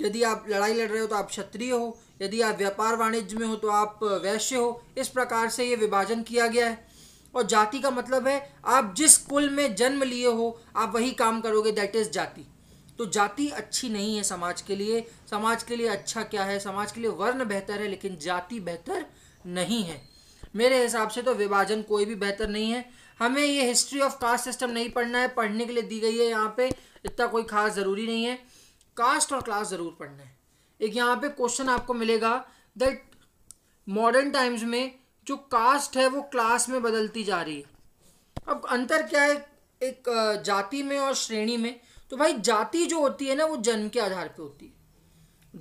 यदि आप लड़ाई लड़ रहे हो तो आप क्षत्रिय हो यदि आप व्यापार वाणिज्य में हो तो आप वैश्य हो इस प्रकार से ये विभाजन किया गया है और जाति का मतलब है आप जिस कुल में जन्म लिए हो आप वही काम करोगे दैट इज़ जाति तो जाति अच्छी नहीं है समाज के लिए समाज के लिए अच्छा क्या है समाज के लिए वर्ण बेहतर है लेकिन जाति बेहतर नहीं है मेरे हिसाब से तो विभाजन कोई भी बेहतर नहीं है हमें ये हिस्ट्री ऑफ कास्ट सिस्टम नहीं पढ़ना है पढ़ने के लिए दी गई है यहाँ पे इतना कोई खास ज़रूरी नहीं है कास्ट और क्लास ज़रूर पढ़ना है एक यहाँ पे क्वेश्चन आपको मिलेगा दैट मॉडर्न टाइम्स में जो कास्ट है वो क्लास में बदलती जा रही है अब अंतर क्या है एक जाति में और श्रेणी में तो भाई जाति जो होती है ना वो जन्म के आधार पर होती है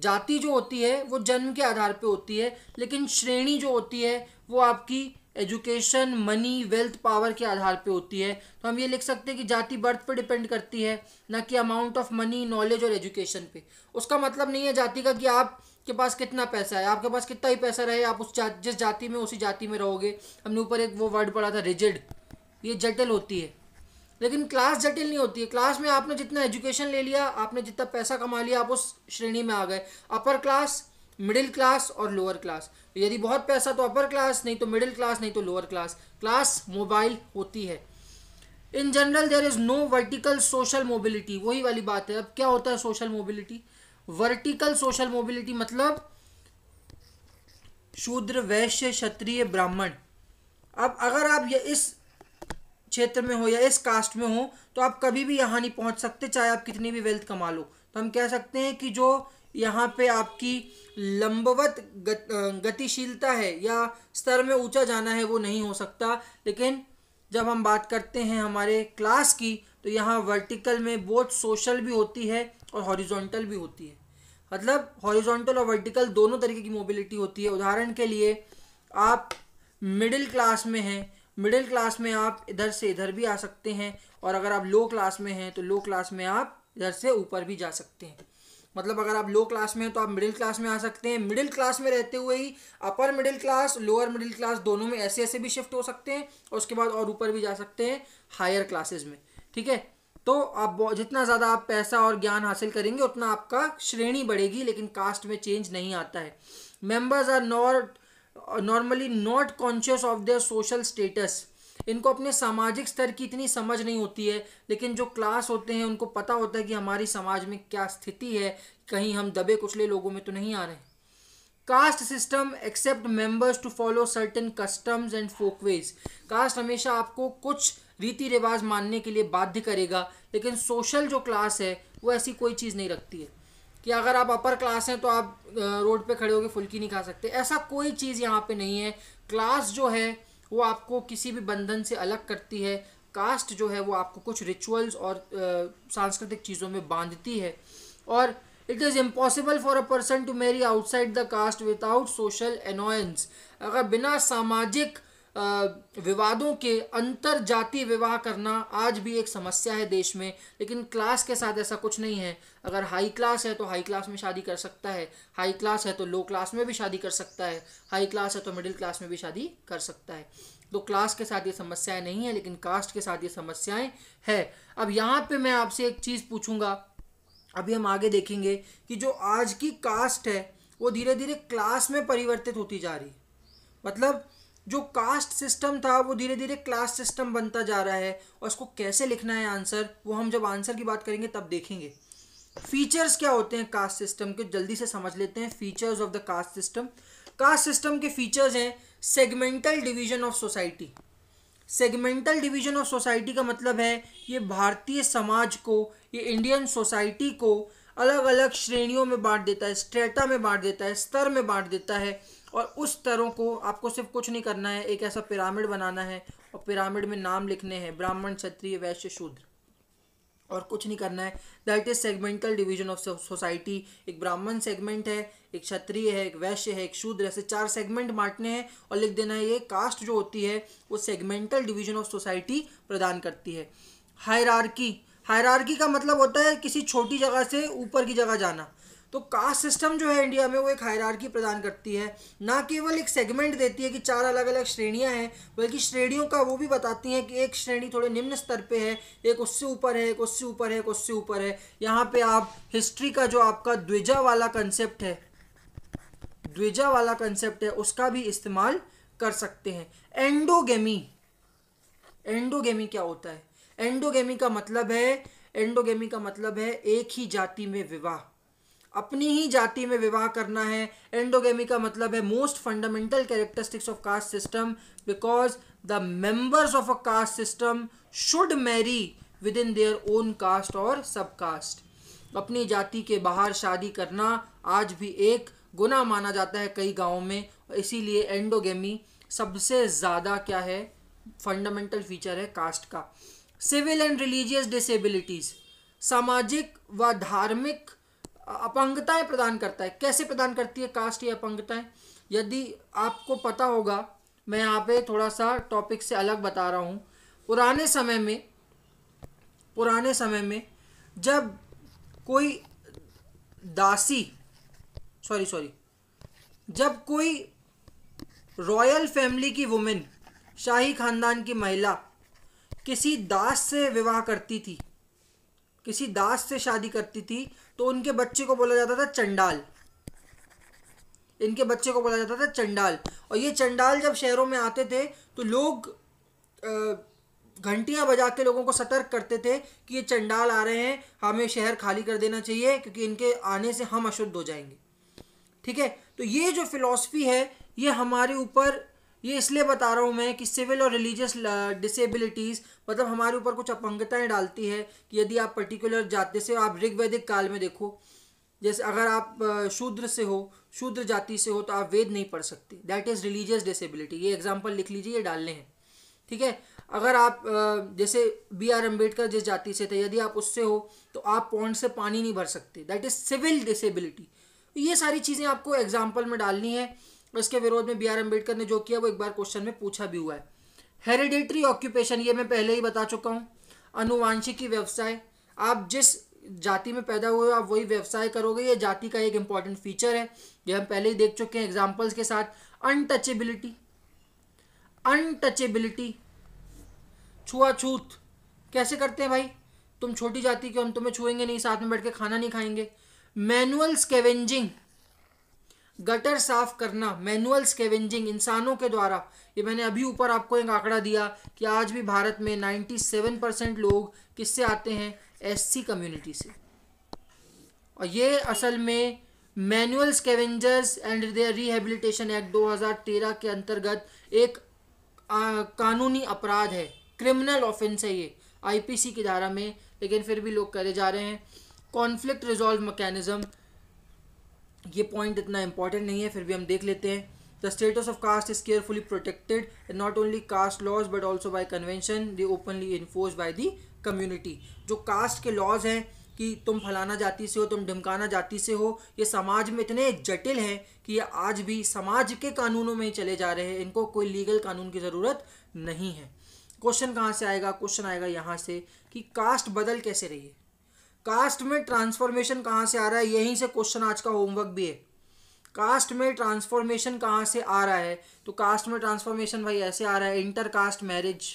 जाति जो होती है वो जन्म के आधार पर होती है लेकिन श्रेणी जो होती है वो आपकी एजुकेशन मनी वेल्थ पावर के आधार पे होती है तो हम ये लिख सकते हैं कि जाति बर्थ पे डिपेंड करती है ना कि अमाउंट ऑफ मनी नॉलेज और एजुकेशन पे उसका मतलब नहीं है जाति का कि आप के पास कितना पैसा है आपके पास कितना ही पैसा रहे आप उस जा, जिस जाति में उसी जाति में रहोगे हमने ऊपर एक वो वर्ड पढ़ा था रिजिड ये जटिल होती है लेकिन क्लास जटिल नहीं होती है क्लास में आपने जितना एजुकेशन ले लिया आपने जितना पैसा कमा लिया आप उस श्रेणी में आ गए अपर क्लास मिडिल क्लास और लोअर तो क्लास यदि बहुत पैसा तो अपर क्लास नहीं तो मिडिल क्लास नहीं तो लोअर क्लास क्लास मोबाइल होती है in general there is no vertical social mobility वही वाली बात है अब क्या होता है social mobility vertical social mobility मतलब शूद्र वैश्य क्षत्रिय ब्राह्मण अब अगर आप ये इस क्षेत्र में हो या इस कास्ट में हो तो आप कभी भी यहाँ नहीं पहुँच सकते चाहे आप कितनी भी वेल्थ कमा लो तो हम कह सकते हैं कि जो यहाँ पे आपकी लंबवत गतिशीलता है या स्तर में ऊंचा जाना है वो नहीं हो सकता लेकिन जब हम बात करते हैं हमारे क्लास की तो यहाँ वर्टिकल में बोथ सोशल भी होती है और हॉरिजॉन्टल भी होती है मतलब हॉरिजॉन्टल और वर्टिकल दोनों तरीके की मोबिलिटी होती है उदाहरण के लिए आप मिडिल क्लास में हैं मिडिल क्लास में आप इधर से इधर भी आ सकते हैं और अगर आप लो क्लास में हैं तो लो क्लास में आप इधर से ऊपर भी जा सकते हैं मतलब अगर आप लो क्लास में हैं तो आप मिडिल क्लास में आ सकते हैं मिडिल क्लास में रहते हुए ही upper middle class lower middle class दोनों में ऐसे ऐसे भी शिफ्ट हो सकते हैं और उसके बाद और ऊपर भी जा सकते हैं हायर क्लासेज में ठीक है तो आप जितना ज़्यादा आप पैसा और ज्ञान हासिल करेंगे उतना आपका श्रेणी बढ़ेगी लेकिन कास्ट में चेंज नहीं आता है members are not normally not conscious of their social status इनको अपने सामाजिक स्तर की इतनी समझ नहीं होती है लेकिन जो क्लास होते हैं उनको पता होता है कि हमारी समाज में क्या स्थिति है कहीं हम दबे कुचले लोगों में तो नहीं आ रहे हैं caste system accept members to follow certain customs and folkways caste हमेशा आपको कुछ रीति रिवाज मानने के लिए बाध्य करेगा लेकिन सोशल जो क्लास है वो ऐसी कोई चीज़ नहीं रखती है कि अगर आप अपर क्लास हैं तो आप रोड पे खड़े होकर फुल्की नहीं खा सकते ऐसा कोई चीज़ यहाँ पे नहीं है क्लास जो है वो आपको किसी भी बंधन से अलग करती है कास्ट जो है वो आपको कुछ रिचुअल्स और सांस्कृतिक चीज़ों में बांधती है और it is impossible for a person to marry outside the caste without social annoyance अगर बिना सामाजिक विवादों के अंतर जाति विवाह करना आज भी एक समस्या है देश में लेकिन क्लास के साथ ऐसा कुछ नहीं है अगर हाई क्लास है तो हाई क्लास में शादी कर सकता है हाई क्लास है तो लो क्लास में भी शादी कर सकता है हाई क्लास है तो मिडिल क्लास में भी शादी कर सकता है तो क्लास के साथ ये समस्याएं नहीं है लेकिन कास्ट के साथ ये समस्याएं है अब यहाँ पे मैं आपसे एक चीज़ पूछूंगा अभी हम आगे देखेंगे कि जो आज की कास्ट है वो धीरे धीरे क्लास में परिवर्तित होती जा रही मतलब जो कास्ट सिस्टम था वो धीरे धीरे क्लास सिस्टम बनता जा रहा है और उसको कैसे लिखना है आंसर वो हम जब आंसर की बात करेंगे तब देखेंगे फीचर्स क्या होते हैं कास्ट सिस्टम के जल्दी से समझ लेते हैं features of the caste system caste system के फीचर्स हैं segmental division of society segmental division of society का मतलब है ये भारतीय समाज को ये इंडियन सोसाइटी को अलग अलग श्रेणियों में बांट देता है स्ट्रेटा में बांट देता है स्तर में बांट देता है और उस तरों को आपको सिर्फ कुछ नहीं करना है एक ऐसा पिरामिड बनाना है और पिरामिड में नाम लिखने हैं ब्राह्मण क्षत्रिय वैश्य शूद्र और कुछ नहीं करना है that is segmental division of society एक ब्राह्मण सेगमेंट है एक क्षत्रिय है एक वैश्य है एक शूद्र ऐसे चार सेगमेंट बांटने हैं और लिख देना है ये कास्ट जो होती है वो सेगमेंटल डिवीजन ऑफ सोसाइटी प्रदान करती है हायरार्की हायरार्की का मतलब होता है किसी छोटी जगह से ऊपर की जगह जाना तो कास्ट सिस्टम जो है इंडिया में वो एक हायरार्की प्रदान करती है ना केवल एक सेगमेंट देती है कि चार अलग अलग श्रेणियां हैं बल्कि श्रेणियों का वो भी बताती हैं कि एक श्रेणी थोड़े निम्न स्तर पे है एक उससे ऊपर है एक उससे ऊपर है एक उससे ऊपर है यहाँ पे आप हिस्ट्री का जो आपका द्विजा वाला कंसेप्ट है द्विजा वाला कंसेप्ट है उसका भी इस्तेमाल कर सकते हैं एंडोगेमी एंडोगेमी क्या होता है एंडोगेमी का मतलब है एंडोगेमी का मतलब है एक ही जाति में विवाह अपनी ही जाति में विवाह करना है एंडोगेमी का मतलब है most fundamental characteristics of caste system because the members of a caste system should marry within their own caste और सब कास्ट अपनी जाति के बाहर शादी करना आज भी एक गुना माना जाता है कई गाँव में इसीलिए एंडोगेमी सबसे ज़्यादा क्या है फंडामेंटल फीचर है कास्ट का सिविल एंड रिलीजियस डिसेबिलिटीज़ सामाजिक व धार्मिक अपंगताएं प्रदान करता है कैसे प्रदान करती है कास्ट या अपंगताएं यदि आपको पता होगा मैं यहाँ पे थोड़ा सा टॉपिक से अलग बता रहा हूँ पुराने समय में पुराने समय में जब कोई दासी सॉरी सॉरी जब कोई रॉयल फैमिली की वुमेन शाही खानदान की महिला किसी दास से विवाह करती थी किसी दास से शादी करती थी तो उनके बच्चे को बोला जाता था चंडाल इनके बच्चे को बोला जाता था चंडाल और ये चंडाल जब शहरों में आते थे तो लोग घंटियां बजा के लोगों को सतर्क करते थे कि ये चंडाल आ रहे हैं हमें शहर खाली कर देना चाहिए क्योंकि इनके आने से हम अशुद्ध हो जाएंगे ठीक है तो ये जो फिलॉसफी है ये हमारे ऊपर ये इसलिए बता रहा हूँ मैं कि सिविल और रिलीजियस डिसेबिलिटीज़ मतलब हमारे ऊपर कुछ अपंगताएं डालती है कि यदि आप पर्टिकुलर जाति से आप ऋग्वैदिक काल में देखो जैसे अगर आप शूद्र से हो शूद्र जाति से हो तो आप वेद नहीं पढ़ सकते दैट इज़ रिलीजियस डिसेबिलिटी ये एग्जाम्पल लिख लीजिए ये डालने हैं ठीक है अगर आप जैसे बी आर अम्बेडकर जिस जाति से थे यदि आप उससे हो तो आप पॉन्ड से पानी नहीं भर सकते दैट इज़ सिविल डिसेबिलिटी ये सारी चीज़ें आपको एग्जाम्पल में डालनी है इसके विरोध में बी आर अम्बेडकर ने जो किया वो एक बार क्वेश्चन में पूछा भी हुआ है हेरिडेटरी ऑक्यूपेशन ये मैं पहले ही बता चुका हूँ अनुवांशिकी व्यवसाय आप जिस जाति में पैदा हुए आप वही व्यवसाय करोगे ये जाति का एक इंपॉर्टेंट फीचर है ये हम पहले ही देख चुके हैं एग्जाम्पल्स के साथ अनटचेबिलिटी अनटचेबिलिटी छुआछूत कैसे करते हैं भाई तुम छोटी जाति के हम तुम्हें छुएंगे नहीं साथ में बैठ के खाना नहीं खाएंगे मैनुअल स्केवेंजिंग गटर साफ करना मैनुअल स्केवेंजिंग इंसानों के द्वारा ये मैंने अभी ऊपर आपको एक आंकड़ा दिया कि आज भी भारत में 97 परसेंट लोग किससे आते हैं एससी कम्युनिटी से और ये असल में manual scavengers and their rehabilitation act 2013 के अंतर्गत एक आ, कानूनी अपराध है क्रिमिनल ऑफेंस है ये आईपीसी की धारा में लेकिन फिर भी लोग करे जा रहे हैं कॉन्फ्लिक्ट रिजॉल्व मैकेनिज्म ये पॉइंट इतना इंपॉर्टेंट नहीं है फिर भी हम देख लेते हैं the status of caste is carefully protected not only caste laws but also by convention convention openly enforce enforced the community जो कास्ट के लॉज हैं कि तुम फलाना जाति से हो तुम ढमकाना जाति से हो ये समाज में इतने जटिल हैं कि ये आज भी समाज के कानूनों में ही चले जा रहे हैं इनको कोई लीगल कानून की ज़रूरत नहीं है क्वेश्चन कहाँ से आएगा क्वेश्चन आएगा यहाँ से कि कास्ट बदल कैसे रही है कास्ट में ट्रांसफॉर्मेशन कहाँ से आ रहा है यहीं से क्वेश्चन आज का होमवर्क भी है कास्ट में ट्रांसफॉर्मेशन कहाँ से आ रहा है तो कास्ट में ट्रांसफॉर्मेशन भाई ऐसे आ रहा है इंटर कास्ट मैरिज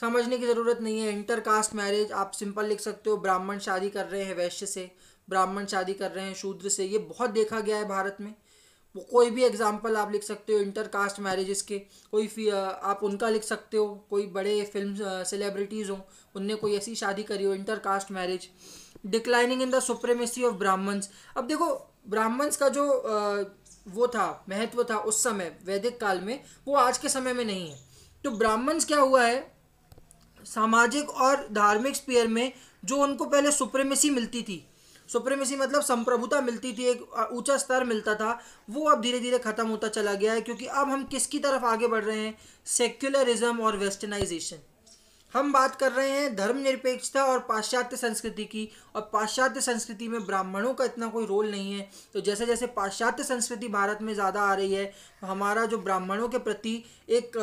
समझने की ज़रूरत नहीं है इंटर कास्ट मैरिज आप सिंपल लिख सकते हो ब्राह्मण शादी कर रहे हैं वैश्य से ब्राह्मण शादी कर रहे हैं शूद्र से ये बहुत देखा गया है भारत में कोई भी एग्जाम्पल आप लिख सकते हो इंटर कास्ट मैरिजेस के कोई आप उनका लिख सकते हो कोई बड़े फिल्म सेलिब्रिटीज़ हों उनने कोई ऐसी शादी करी हो inter caste marriage declining in the supremacy of Brahmins अब देखो ब्राह्मण्स का जो वो था महत्व था उस समय वैदिक काल में वो आज के समय में नहीं है तो ब्राह्मण्स क्या हुआ है सामाजिक और धार्मिक स्पीयर में जो उनको पहले सुप्रेमेसी मिलती थी सुप्रीमेसी मतलब संप्रभुता मिलती थी एक ऊंचा स्तर मिलता था वो अब धीरे धीरे ख़त्म होता चला गया है क्योंकि अब हम किसकी तरफ आगे बढ़ रहे हैं सेक्युलरिज्म और वेस्टर्नाइजेशन हम बात कर रहे हैं धर्मनिरपेक्षता और पाश्चात्य संस्कृति की और पाश्चात्य संस्कृति में ब्राह्मणों का इतना कोई रोल नहीं है तो जैसे जैसे पाश्चात्य संस्कृति भारत में ज़्यादा आ रही है हमारा जो ब्राह्मणों के प्रति एक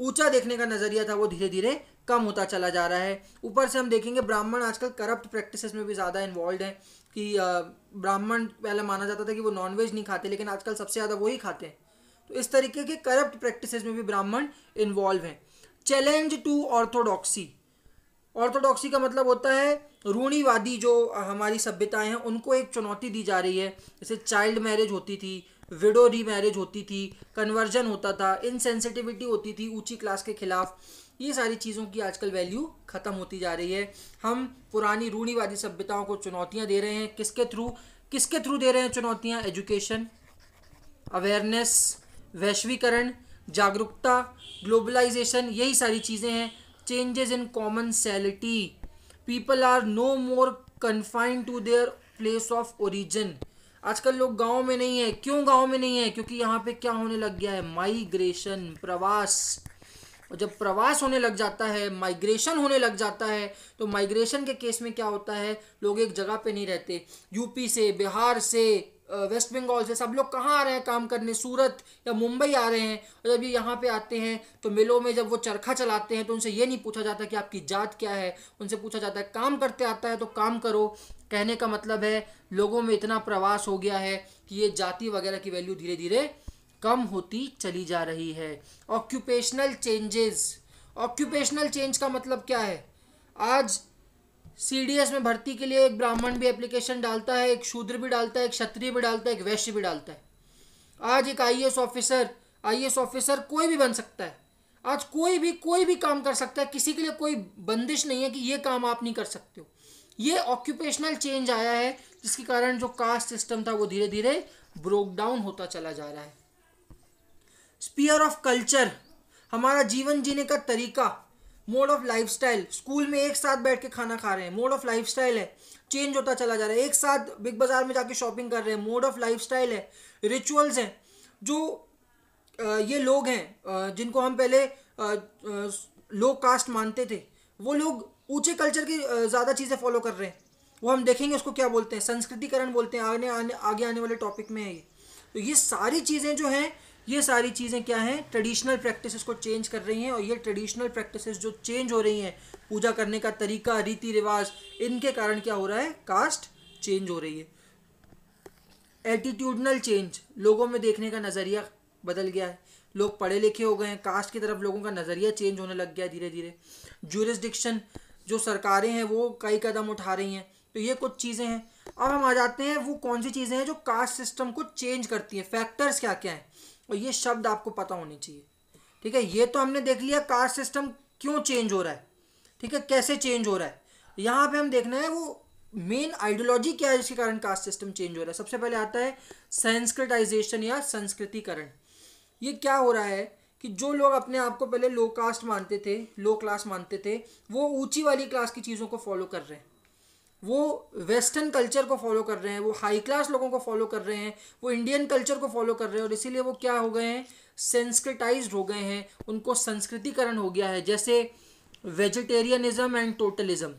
ऊंचा देखने का नज़रिया था वो धीरे धीरे कम होता चला जा रहा है ऊपर से हम देखेंगे ब्राह्मण आजकल करप्ट प्रैक्टिसेस में भी ज़्यादा इन्वॉल्व हैं कि ब्राह्मण पहले माना जाता था कि वो नॉनवेज नहीं खाते लेकिन आजकल सबसे ज़्यादा वही खाते हैं तो इस तरीके के करप्ट प्रैक्टिसेस में भी ब्राह्मण इन्वॉल्व हैं चैलेंज टू ऑर्थोडॉक्सी ऑर्थोडॉक्सी का मतलब होता है रूढ़ीवादी जो हमारी सभ्यताएं हैं उनको एक चुनौती दी जा रही है जैसे चाइल्ड मैरिज होती थी विडो री मैरिज होती थी कन्वर्जन होता था इनसेंसिटिविटी होती थी ऊंची क्लास के खिलाफ ये सारी चीज़ों की आजकल वैल्यू ख़त्म होती जा रही है हम पुरानी रूढ़ीवादी सभ्यताओं को चुनौतियाँ दे रहे हैं किसके थ्रू किसके थ्रू दे रहे हैं चुनौतियाँ एजुकेशन अवेयरनेस वैश्वीकरण जागरूकता ग्लोबलाइजेशन यही सारी चीज़ें हैं changes in commensality people are no more confined to their place of origin आजकल लोग गांव में नहीं है क्यों गांव में नहीं है क्योंकि यहाँ पे क्या होने लग गया है माइग्रेशन प्रवास और जब प्रवास होने लग जाता है माइग्रेशन होने लग जाता है तो माइग्रेशन के केस में क्या होता है लोग एक जगह पे नहीं रहते यूपी से बिहार से वेस्ट बंगाल से सब लोग कहाँ आ रहे हैं काम करने सूरत या मुंबई आ रहे हैं और जब ये यहाँ पे आते हैं तो मिलों में जब वो चरखा चलाते हैं तो उनसे ये नहीं पूछा जाता कि आपकी जात क्या है उनसे पूछा जाता है काम करते आता है तो काम करो कहने का मतलब है लोगों में इतना प्रवास हो गया है कि ये जाति वगैरह की वैल्यू धीरे धीरे कम होती चली जा रही है ऑक्यूपेशनल चेंजेस ऑक्यूपेशनल चेंज का मतलब क्या है आज सीडीएस में भर्ती के लिए एक ब्राह्मण भी एप्लीकेशन डालता है एक शूद्र भी डालता है एक क्षत्रिय भी डालता है एक वैश्य भी डालता है आज एक आई ऑफिसर आई ऑफिसर कोई भी बन सकता है आज कोई भी कोई भी काम कर सकता है किसी के लिए कोई बंदिश नहीं है कि ये काम आप नहीं कर सकते हो ये ऑक्यूपेशनल चेंज आया है जिसके कारण जो कास्ट सिस्टम था वो धीरे धीरे ब्रोक डाउन होता चला जा रहा है स्पीयर ऑफ कल्चर हमारा जीवन जीने का तरीका मोड ऑफ स्टाइल स्कूल में एक साथ बैठ के खाना खा रहे हैं मोड ऑफ स्टाइल है चेंज होता चला जा रहा है एक साथ बिग बाज़ार में जाके शॉपिंग कर रहे हैं मोड ऑफ स्टाइल है रिचुअल्स हैं जो ये लोग हैं जिनको हम पहले लो कास्ट मानते थे वो लोग ऊंचे कल्चर की ज़्यादा चीज़ें फॉलो कर रहे हैं वो हम देखेंगे उसको क्या बोलते हैं संस्कृतिकरण बोलते हैं आने आने आगे आने वाले टॉपिक में है ये तो ये सारी चीज़ें जो हैं ये सारी चीज़ें क्या हैं ट्रेडिशनल प्रैक्टिसेस को चेंज कर रही हैं और ये ट्रेडिशनल प्रैक्टिसेस जो चेंज हो रही हैं पूजा करने का तरीका रीति रिवाज इनके कारण क्या हो रहा है कास्ट चेंज हो रही है एटीट्यूडनल चेंज लोगों में देखने का नज़रिया बदल गया है लोग पढ़े लिखे हो गए हैं कास्ट की तरफ लोगों का नज़रिया चेंज होने लग गया धीरे धीरे जूरिस्डिक्शन जो सरकारें हैं वो कई कदम उठा रही हैं तो ये कुछ चीज़ें हैं अब हम आ जाते हैं वो कौन सी चीज़ें हैं जो कास्ट सिस्टम को चेंज करती हैं फैक्टर्स क्या क्या हैं और ये शब्द आपको पता होने चाहिए ठीक है ये तो हमने देख लिया कास्ट सिस्टम क्यों चेंज हो रहा है ठीक है कैसे चेंज हो रहा है यहाँ पे हम देखना है वो मेन आइडियोलॉजी क्या है जिसके कारण कास्ट सिस्टम चेंज हो रहा है सबसे पहले आता है संस्कृटाइजेशन या संस्कृतिकरण ये क्या हो रहा है कि जो लोग अपने आप को पहले लो कास्ट मानते थे लो क्लास मानते थे वो ऊंची वाली क्लास की चीज़ों को फॉलो कर रहे हैं वो वेस्टर्न कल्चर को फॉलो कर रहे हैं वो हाई क्लास लोगों को फॉलो कर रहे हैं वो इंडियन कल्चर को फॉलो कर रहे हैं और इसीलिए वो क्या हो गए हैं सेंस्क्रिटाइज हो गए हैं उनको संस्कृतिकरण हो गया है जैसे वेजिटेरियनिज्म एंड टोटलिज्म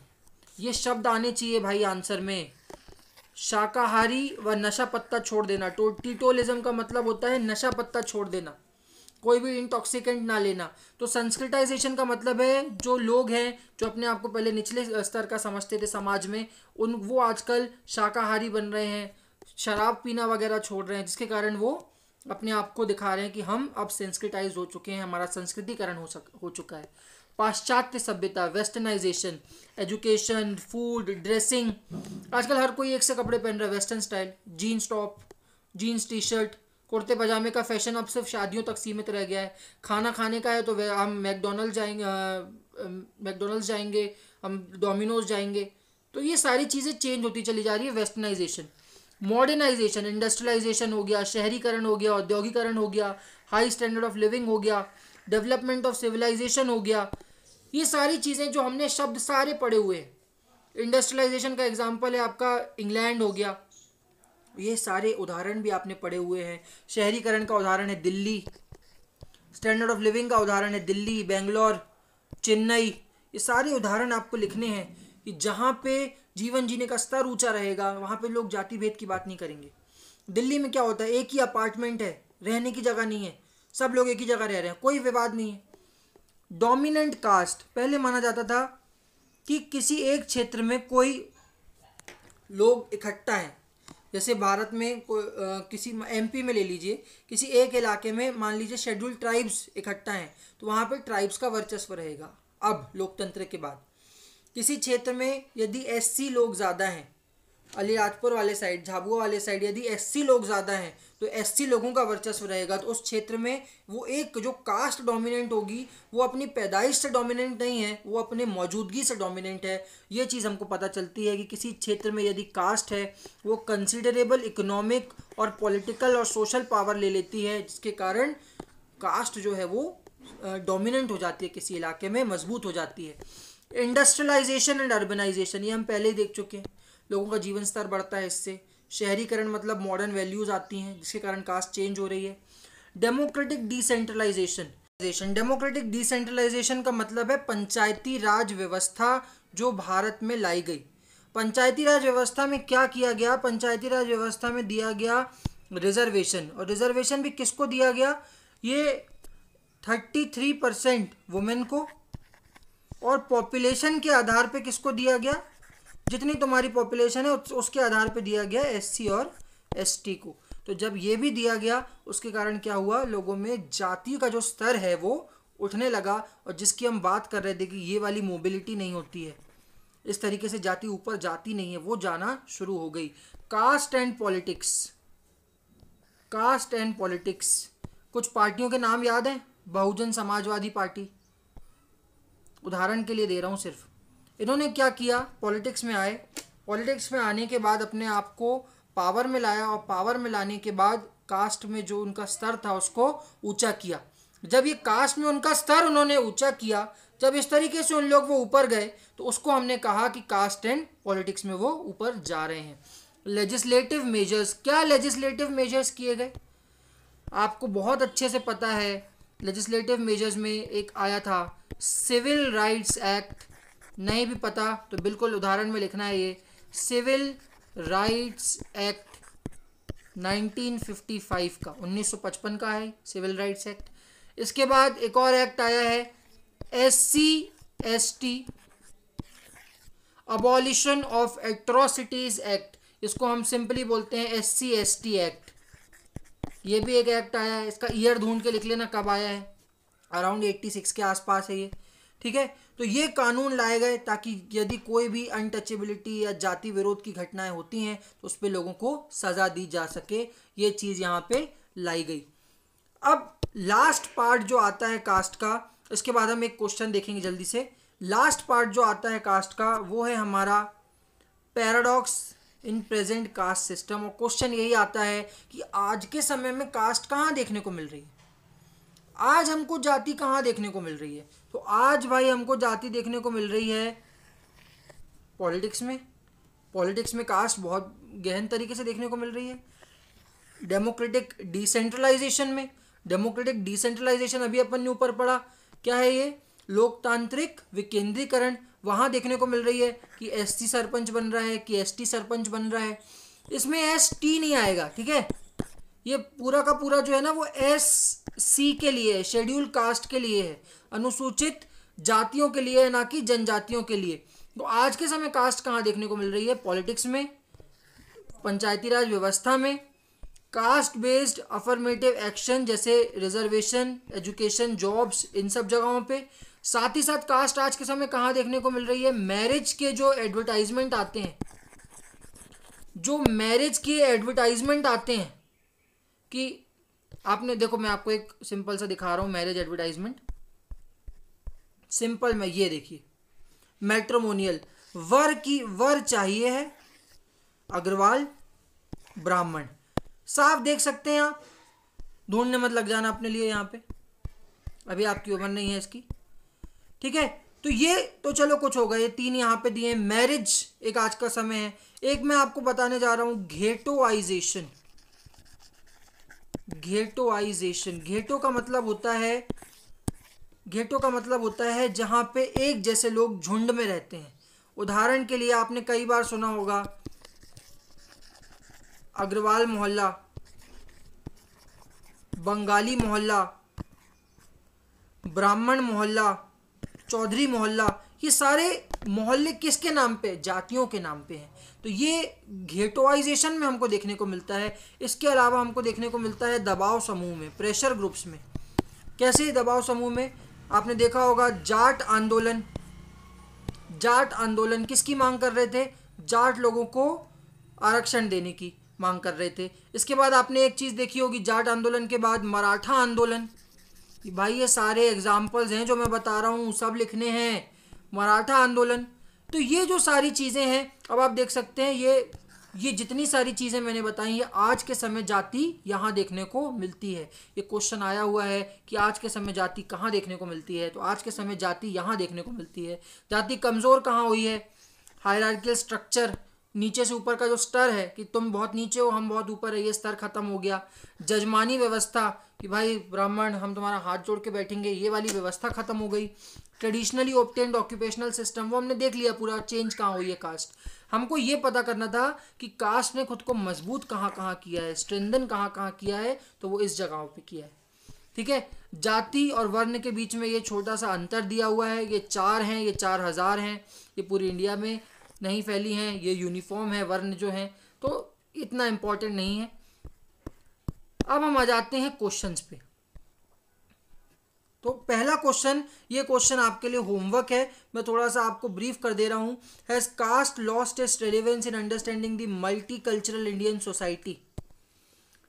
ये शब्द आने चाहिए भाई आंसर में शाकाहारी व नशा पत्ता छोड़ देना टोटिटोलिज्म का मतलब होता है नशा पत्ता छोड़ देना कोई भी इंटॉक्सिकेंट ना लेना तो संस्कृताइजेशन का मतलब है जो लोग हैं जो अपने आप को पहले निचले स्तर का समझते थे समाज में उन वो आजकल शाकाहारी बन रहे हैं शराब पीना वगैरह छोड़ रहे हैं जिसके कारण वो अपने आप को दिखा रहे हैं कि हम अब सेंस्क्रिटाइज हो चुके हैं हमारा संस्कृतिकरण हो सक हो चुका है पाश्चात्य सभ्यता वेस्टर्नाइजेशन एजुकेशन फूड ड्रेसिंग आजकल हर कोई एक से कपड़े पहन रहा है western style jeans top jeans T shirt कुर्ते पजामे का फैशन अब सिर्फ शादियों तक सीमित रह गया है खाना खाने का है तो हम मैकडोनल्ड जाएंगे मैकडोनल्ड जाएंगे हम डोमिनोज जाएंगे तो ये सारी चीज़ें चेंज होती चली जा रही है वेस्टर्नाइजेशन मॉडर्नाइजेशन इंडस्ट्रियलाइजेशन हो गया शहरीकरण हो गया औद्योगिकरण हो गया हाई स्टैंडर्ड ऑफ लिविंग हो गया डेवलपमेंट ऑफ सिविलाइजेशन हो गया ये सारी चीज़ें जो हमने शब्द सारे पढ़े हुए हैं इंडस्ट्रियलाइजेशन का एग्जाम्पल है आपका इंग्लैंड हो गया ये सारे उदाहरण भी आपने पढ़े हुए हैं शहरीकरण का उदाहरण है दिल्ली स्टैंडर्ड ऑफ लिविंग का उदाहरण है दिल्ली बेंगलोर चेन्नई ये सारे उदाहरण आपको लिखने हैं कि जहाँ पे जीवन जीने का स्तर ऊंचा रहेगा वहाँ पे लोग जाति भेद की बात नहीं करेंगे दिल्ली में क्या होता है एक ही अपार्टमेंट है रहने की जगह नहीं है सब लोग एक ही जगह रह रहे हैं कोई विवाद नहीं है डोमिनेंट कास्ट पहले माना जाता था कि किसी एक क्षेत्र में कोई लोग इकट्ठा हैं जैसे भारत में को, आ, किसी एमपी में ले लीजिए किसी एक इलाके में मान लीजिए शेड्यूल ट्राइब्स इकट्ठा हैं तो वहाँ पर ट्राइब्स का वर्चस्व रहेगा अब लोकतंत्र के बाद किसी क्षेत्र में यदि एससी लोग ज़्यादा हैं अलीराजपुर वाले साइड झाबुआ वाले साइड यदि एससी लोग ज़्यादा हैं तो एससी लोगों का वर्चस्व रहेगा तो उस क्षेत्र में वो एक जो कास्ट डोमिनेंट होगी वो अपनी पैदाइश से डोमिनेंट नहीं है वो अपने मौजूदगी से डोमिनेंट है ये चीज़ हमको पता चलती है कि किसी क्षेत्र में यदि कास्ट है वो कंसिडरेबल इकोनॉमिक और पॉलिटिकल और सोशल पावर ले लेती है जिसके कारण कास्ट जो है वो डोमिनेंट हो जाती है किसी इलाके में मजबूत हो जाती है इंडस्ट्रियलाइजेशन एंड अर्बनाइजेशन ये हम पहले ही देख चुके हैं लोगों का जीवन स्तर बढ़ता है इससे शहरीकरण मतलब मॉडर्न वैल्यूज़ आती हैं जिसके कारण कास्ट चेंज हो रही है डेमोक्रेटिक डिसेंट्रलाइजेशन डेमोक्रेटिक डिसेंट्रलाइजेशन का मतलब है पंचायती राज व्यवस्था जो भारत में लाई गई पंचायती राज व्यवस्था में क्या किया गया पंचायती राज व्यवस्था में दिया गया रिजर्वेशन और रिजर्वेशन भी किसको दिया गया ये थर्टी थ्री परसेंट वुमेन को और पॉपुलेशन के आधार पे किसको दिया गया जितनी तुम्हारी पॉपुलेशन है उसके आधार पर दिया गया एस और एस को तो जब ये भी दिया गया उसके कारण क्या हुआ लोगों में जाति का जो स्तर है वो उठने लगा और जिसकी हम बात कर रहे थे कि ये वाली मोबिलिटी नहीं होती है इस तरीके से जाति ऊपर जाती नहीं है वो जाना शुरू हो गई caste and politics caste and politics कुछ पार्टियों के नाम याद हैं बहुजन समाजवादी पार्टी उदाहरण के लिए दे रहा हूँ सिर्फ इन्होंने क्या किया पॉलिटिक्स में आए पॉलिटिक्स में आने के बाद अपने आप को पावर में लाया और पावर में लाने के बाद कास्ट में जो उनका स्तर था उसको ऊंचा किया जब ये कास्ट में उनका स्तर उन्होंने ऊंचा किया जब इस तरीके से उन लोग वो ऊपर गए तो उसको हमने कहा कि कास्ट एंड पॉलिटिक्स में वो ऊपर जा रहे हैं लेजिस्लेटिव मेजर्स क्या लेजिस्लेटिव मेजर्स किए गए आपको बहुत अच्छे से पता है लेजिस्लेटिव मेजर्स में एक आया था सिविल राइट्स एक्ट नहीं भी पता तो बिल्कुल उदाहरण में लिखना है ये सिविल राइट्स एक्ट 1955 का 1955 का है सिविल राइट्स एक्ट इसके बाद एक और एक्ट आया है S C S T abolition of atrocities act इसको हम सिंपली बोलते हैं S C S T act ये भी एक एक्ट आया है इसका ईयर ढूंढ के लिख लेना कब आया है अराउंड एट्टी सिक्स के आसपास है ये ठीक है तो ये कानून लाए गए ताकि यदि कोई भी अनटचेबिलिटी या जाति विरोध की घटनाएं होती हैं तो उस पर लोगों को सज़ा दी जा सके ये चीज़ यहाँ पे लाई गई अब लास्ट पार्ट जो आता है कास्ट का इसके बाद हम एक क्वेश्चन देखेंगे जल्दी से लास्ट पार्ट जो आता है कास्ट का वो है हमारा paradox in present caste system और क्वेश्चन यही आता है कि आज के समय में कास्ट कहाँ देखने को मिल रही है आज हमको जाति कहाँ देखने को मिल रही है तो आज भाई हमको जाति देखने को मिल रही है पॉलिटिक्स में पॉलिटिक्स में कास्ट बहुत गहन तरीके से देखने को मिल रही है डेमोक्रेटिक डिसेंट्रलाइजेशन में डेमोक्रेटिक डिसेंट्रलाइजेशन अभी अपन ने ऊपर पढ़ा क्या है ये लोकतांत्रिक विकेंद्रीकरण वहाँ देखने को मिल रही है कि एसटी सरपंच बन रहा है कि एसटी सरपंच बन रहा है इसमें एस टी नहीं आएगा ठीक है ये पूरा का पूरा जो है ना वो एस सी के लिए है शेड्यूल कास्ट के लिए है अनुसूचित जातियों के लिए है ना कि जनजातियों के लिए तो आज के समय कास्ट कहाँ देखने को मिल रही है पॉलिटिक्स में पंचायती राज व्यवस्था में कास्ट बेस्ड अफर्मेटिव एक्शन जैसे रिजर्वेशन एजुकेशन जॉब्स इन सब जगहों पे साथ ही साथ कास्ट आज के समय कहाँ देखने को मिल रही है मैरिज के जो एडवर्टाइजमेंट आते हैं जो मैरिज के एडवर्टाइजमेंट आते हैं कि आपने देखो मैं आपको एक सिंपल सा दिखा रहा हूँ मैरिज एडवर्टाइजमेंट सिंपल में ये देखिए मेट्रोमोनियल वर की वर चाहिए है अग्रवाल ब्राह्मण साफ देख सकते हैं आप ढूंढने मत लग जाना अपने लिए यहाँ पे अभी आपकी उम्र नहीं है इसकी ठीक है तो ये तो चलो कुछ होगा ये तीन यहाँ पे दिए मैरिज एक आज का समय है एक मैं आपको बताने जा रहा हूँ घेटोआइजेशन घेटोआइजेशन घेटो का मतलब होता है घेटो का मतलब होता है जहाँ पे एक जैसे लोग झुंड में रहते हैं उदाहरण के लिए आपने कई बार सुना होगा अग्रवाल मोहल्ला बंगाली मोहल्ला ब्राह्मण मोहल्ला चौधरी मोहल्ला ये सारे मोहल्ले किसके नाम पे जातियों के नाम पे हैं तो ये घेटोआइजेशन में हमको देखने को मिलता है इसके अलावा हमको देखने को मिलता है दबाव समूह में प्रेशर ग्रुप्स में कैसे दबाव समूह में आपने देखा होगा जाट आंदोलन जाट आंदोलन किसकी मांग कर रहे थे जाट लोगों को आरक्षण देने की मांग कर रहे थे इसके बाद आपने एक चीज़ देखी होगी जाट आंदोलन के बाद मराठा आंदोलन भाई ये सारे एग्जाम्पल्स हैं जो मैं बता रहा हूँ सब लिखने हैं मराठा आंदोलन तो ये जो सारी चीज़ें हैं अब आप देख सकते हैं ये ये जितनी सारी चीज़ें मैंने बताई ये आज के समय जाति यहाँ देखने को मिलती है ये क्वेश्चन आया हुआ है कि आज के समय जाति कहाँ देखने को मिलती है तो आज के समय जाति यहाँ देखने को मिलती है जाति कमज़ोर कहाँ हुई है हायरार्कियल स्ट्रक्चर नीचे से ऊपर का जो स्तर है कि तुम बहुत नीचे हो हम बहुत ऊपर है ये स्तर खत्म हो गया जजमानी व्यवस्था कि भाई ब्राह्मण हम तुम्हारा हाथ जोड़ के बैठेंगे ये वाली व्यवस्था खत्म हो गई ट्रेडिशनली ऑप्टेंड ऑक्यूपेशनल सिस्टम वो हमने देख लिया पूरा चेंज कहाँ हुई है कास्ट हमको ये पता करना था कि कास्ट ने खुद को मजबूत कहाँ कहाँ किया है स्ट्रेंदन कहाँ कहाँ किया है तो वो इस जगहों पे किया है ठीक है जाति और वर्ण के बीच में ये छोटा सा अंतर दिया हुआ है ये चार हैं ये चार हज़ार हैं ये पूरी इंडिया में नहीं फैली हैं ये यूनिफॉर्म है वर्ण जो हैं तो इतना इम्पोर्टेंट नहीं है अब हम आ जाते हैं क्वेश्चन पे तो पहला क्वेश्चन ये क्वेश्चन आपके लिए होमवर्क है मैं थोड़ा सा आपको ब्रीफ कर दे रहा हूँ has caste lost its relevance in understanding the multi cultural Indian society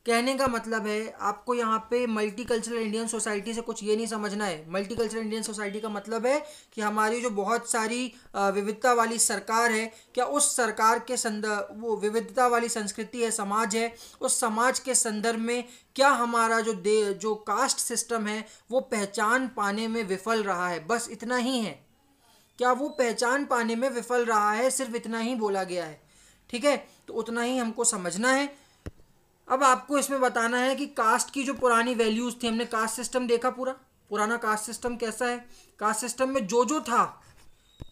कहने का मतलब है आपको यहाँ पे मल्टी कल्चरल इंडियन सोसाइटी से कुछ ये नहीं समझना है मल्टी कल्चरल इंडियन सोसाइटी का मतलब है कि हमारी जो बहुत सारी विविधता वाली सरकार है क्या उस सरकार के संदर्भ वो विविधता वाली संस्कृति है समाज है उस समाज के संदर्भ में क्या हमारा जो दे जो कास्ट सिस्टम है वो पहचान पाने में विफल रहा है बस इतना ही है क्या वो पहचान पाने में विफल रहा है सिर्फ इतना ही बोला गया है ठीक है तो उतना ही हमको समझना है अब आपको इसमें बताना है कि कास्ट की जो पुरानी वैल्यूज़ थी हमने कास्ट सिस्टम देखा पूरा पुराना कास्ट सिस्टम कैसा है कास्ट सिस्टम में जो जो था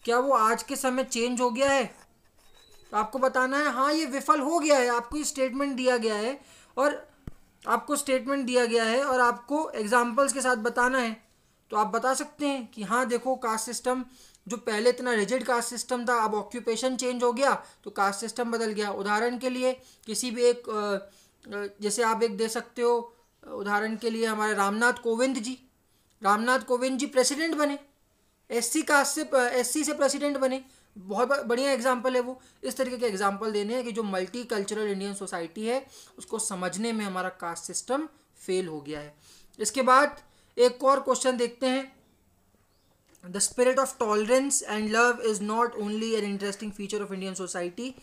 क्या वो आज के समय चेंज हो गया है तो आपको बताना है हाँ ये विफल हो गया है आपको ये स्टेटमेंट दिया गया है और आपको स्टेटमेंट दिया गया है और आपको एग्जाम्पल्स के साथ बताना है तो आप बता सकते हैं कि हाँ देखो कास्ट सिस्टम जो पहले इतना रिजिड कास्ट सिस्टम था अब ऑक्यूपेशन चेंज हो गया तो कास्ट सिस्टम बदल गया उदाहरण के लिए किसी भी एक आ, जैसे आप एक दे सकते हो उदाहरण के लिए हमारे रामनाथ कोविंद जी रामनाथ कोविंद जी प्रेसिडेंट बने एससी कास्ट से एससी से प्रेसिडेंट बने बहुत बढ़िया एग्जाम्पल है वो इस तरीके के एग्जाम्पल देने हैं कि जो मल्टी कल्चरल इंडियन सोसाइटी है उसको समझने में हमारा कास्ट सिस्टम फेल हो गया है इसके बाद एक और क्वेश्चन देखते हैं the spirit of tolerance and love is not only an interesting feature of Indian society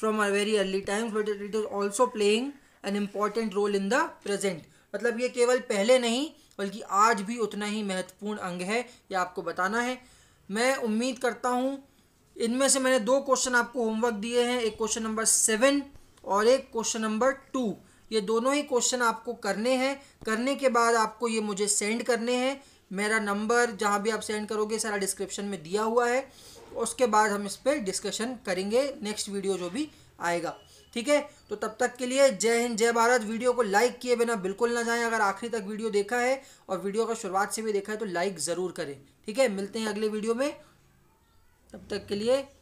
from a very early times but it is also playing an important role in the present मतलब ये केवल पहले नहीं बल्कि आज भी उतना ही महत्वपूर्ण अंग है ये आपको बताना है मैं उम्मीद करता हूँ इनमें से मैंने दो क्वेश्चन आपको होमवर्क दिए हैं एक क्वेश्चन नंबर सेवन और एक क्वेश्चन नंबर टू ये दोनों ही क्वेश्चन आपको करने हैं करने के बाद आपको ये मुझे सेंड करने हैं मेरा नंबर जहाँ भी आप सेंड करोगे सारा डिस्क्रिप्शन में दिया हुआ है उसके बाद हम इस पर डिस्कशन करेंगे नेक्स्ट वीडियो जो भी आएगा ठीक है तो तब तक के लिए जय हिंद जय भारत वीडियो को लाइक किए बिना बिल्कुल ना जाएं अगर आखिरी तक वीडियो देखा है और वीडियो का शुरुआत से भी देखा है तो लाइक ज़रूर करें ठीक है मिलते हैं अगले वीडियो में तब तक के लिए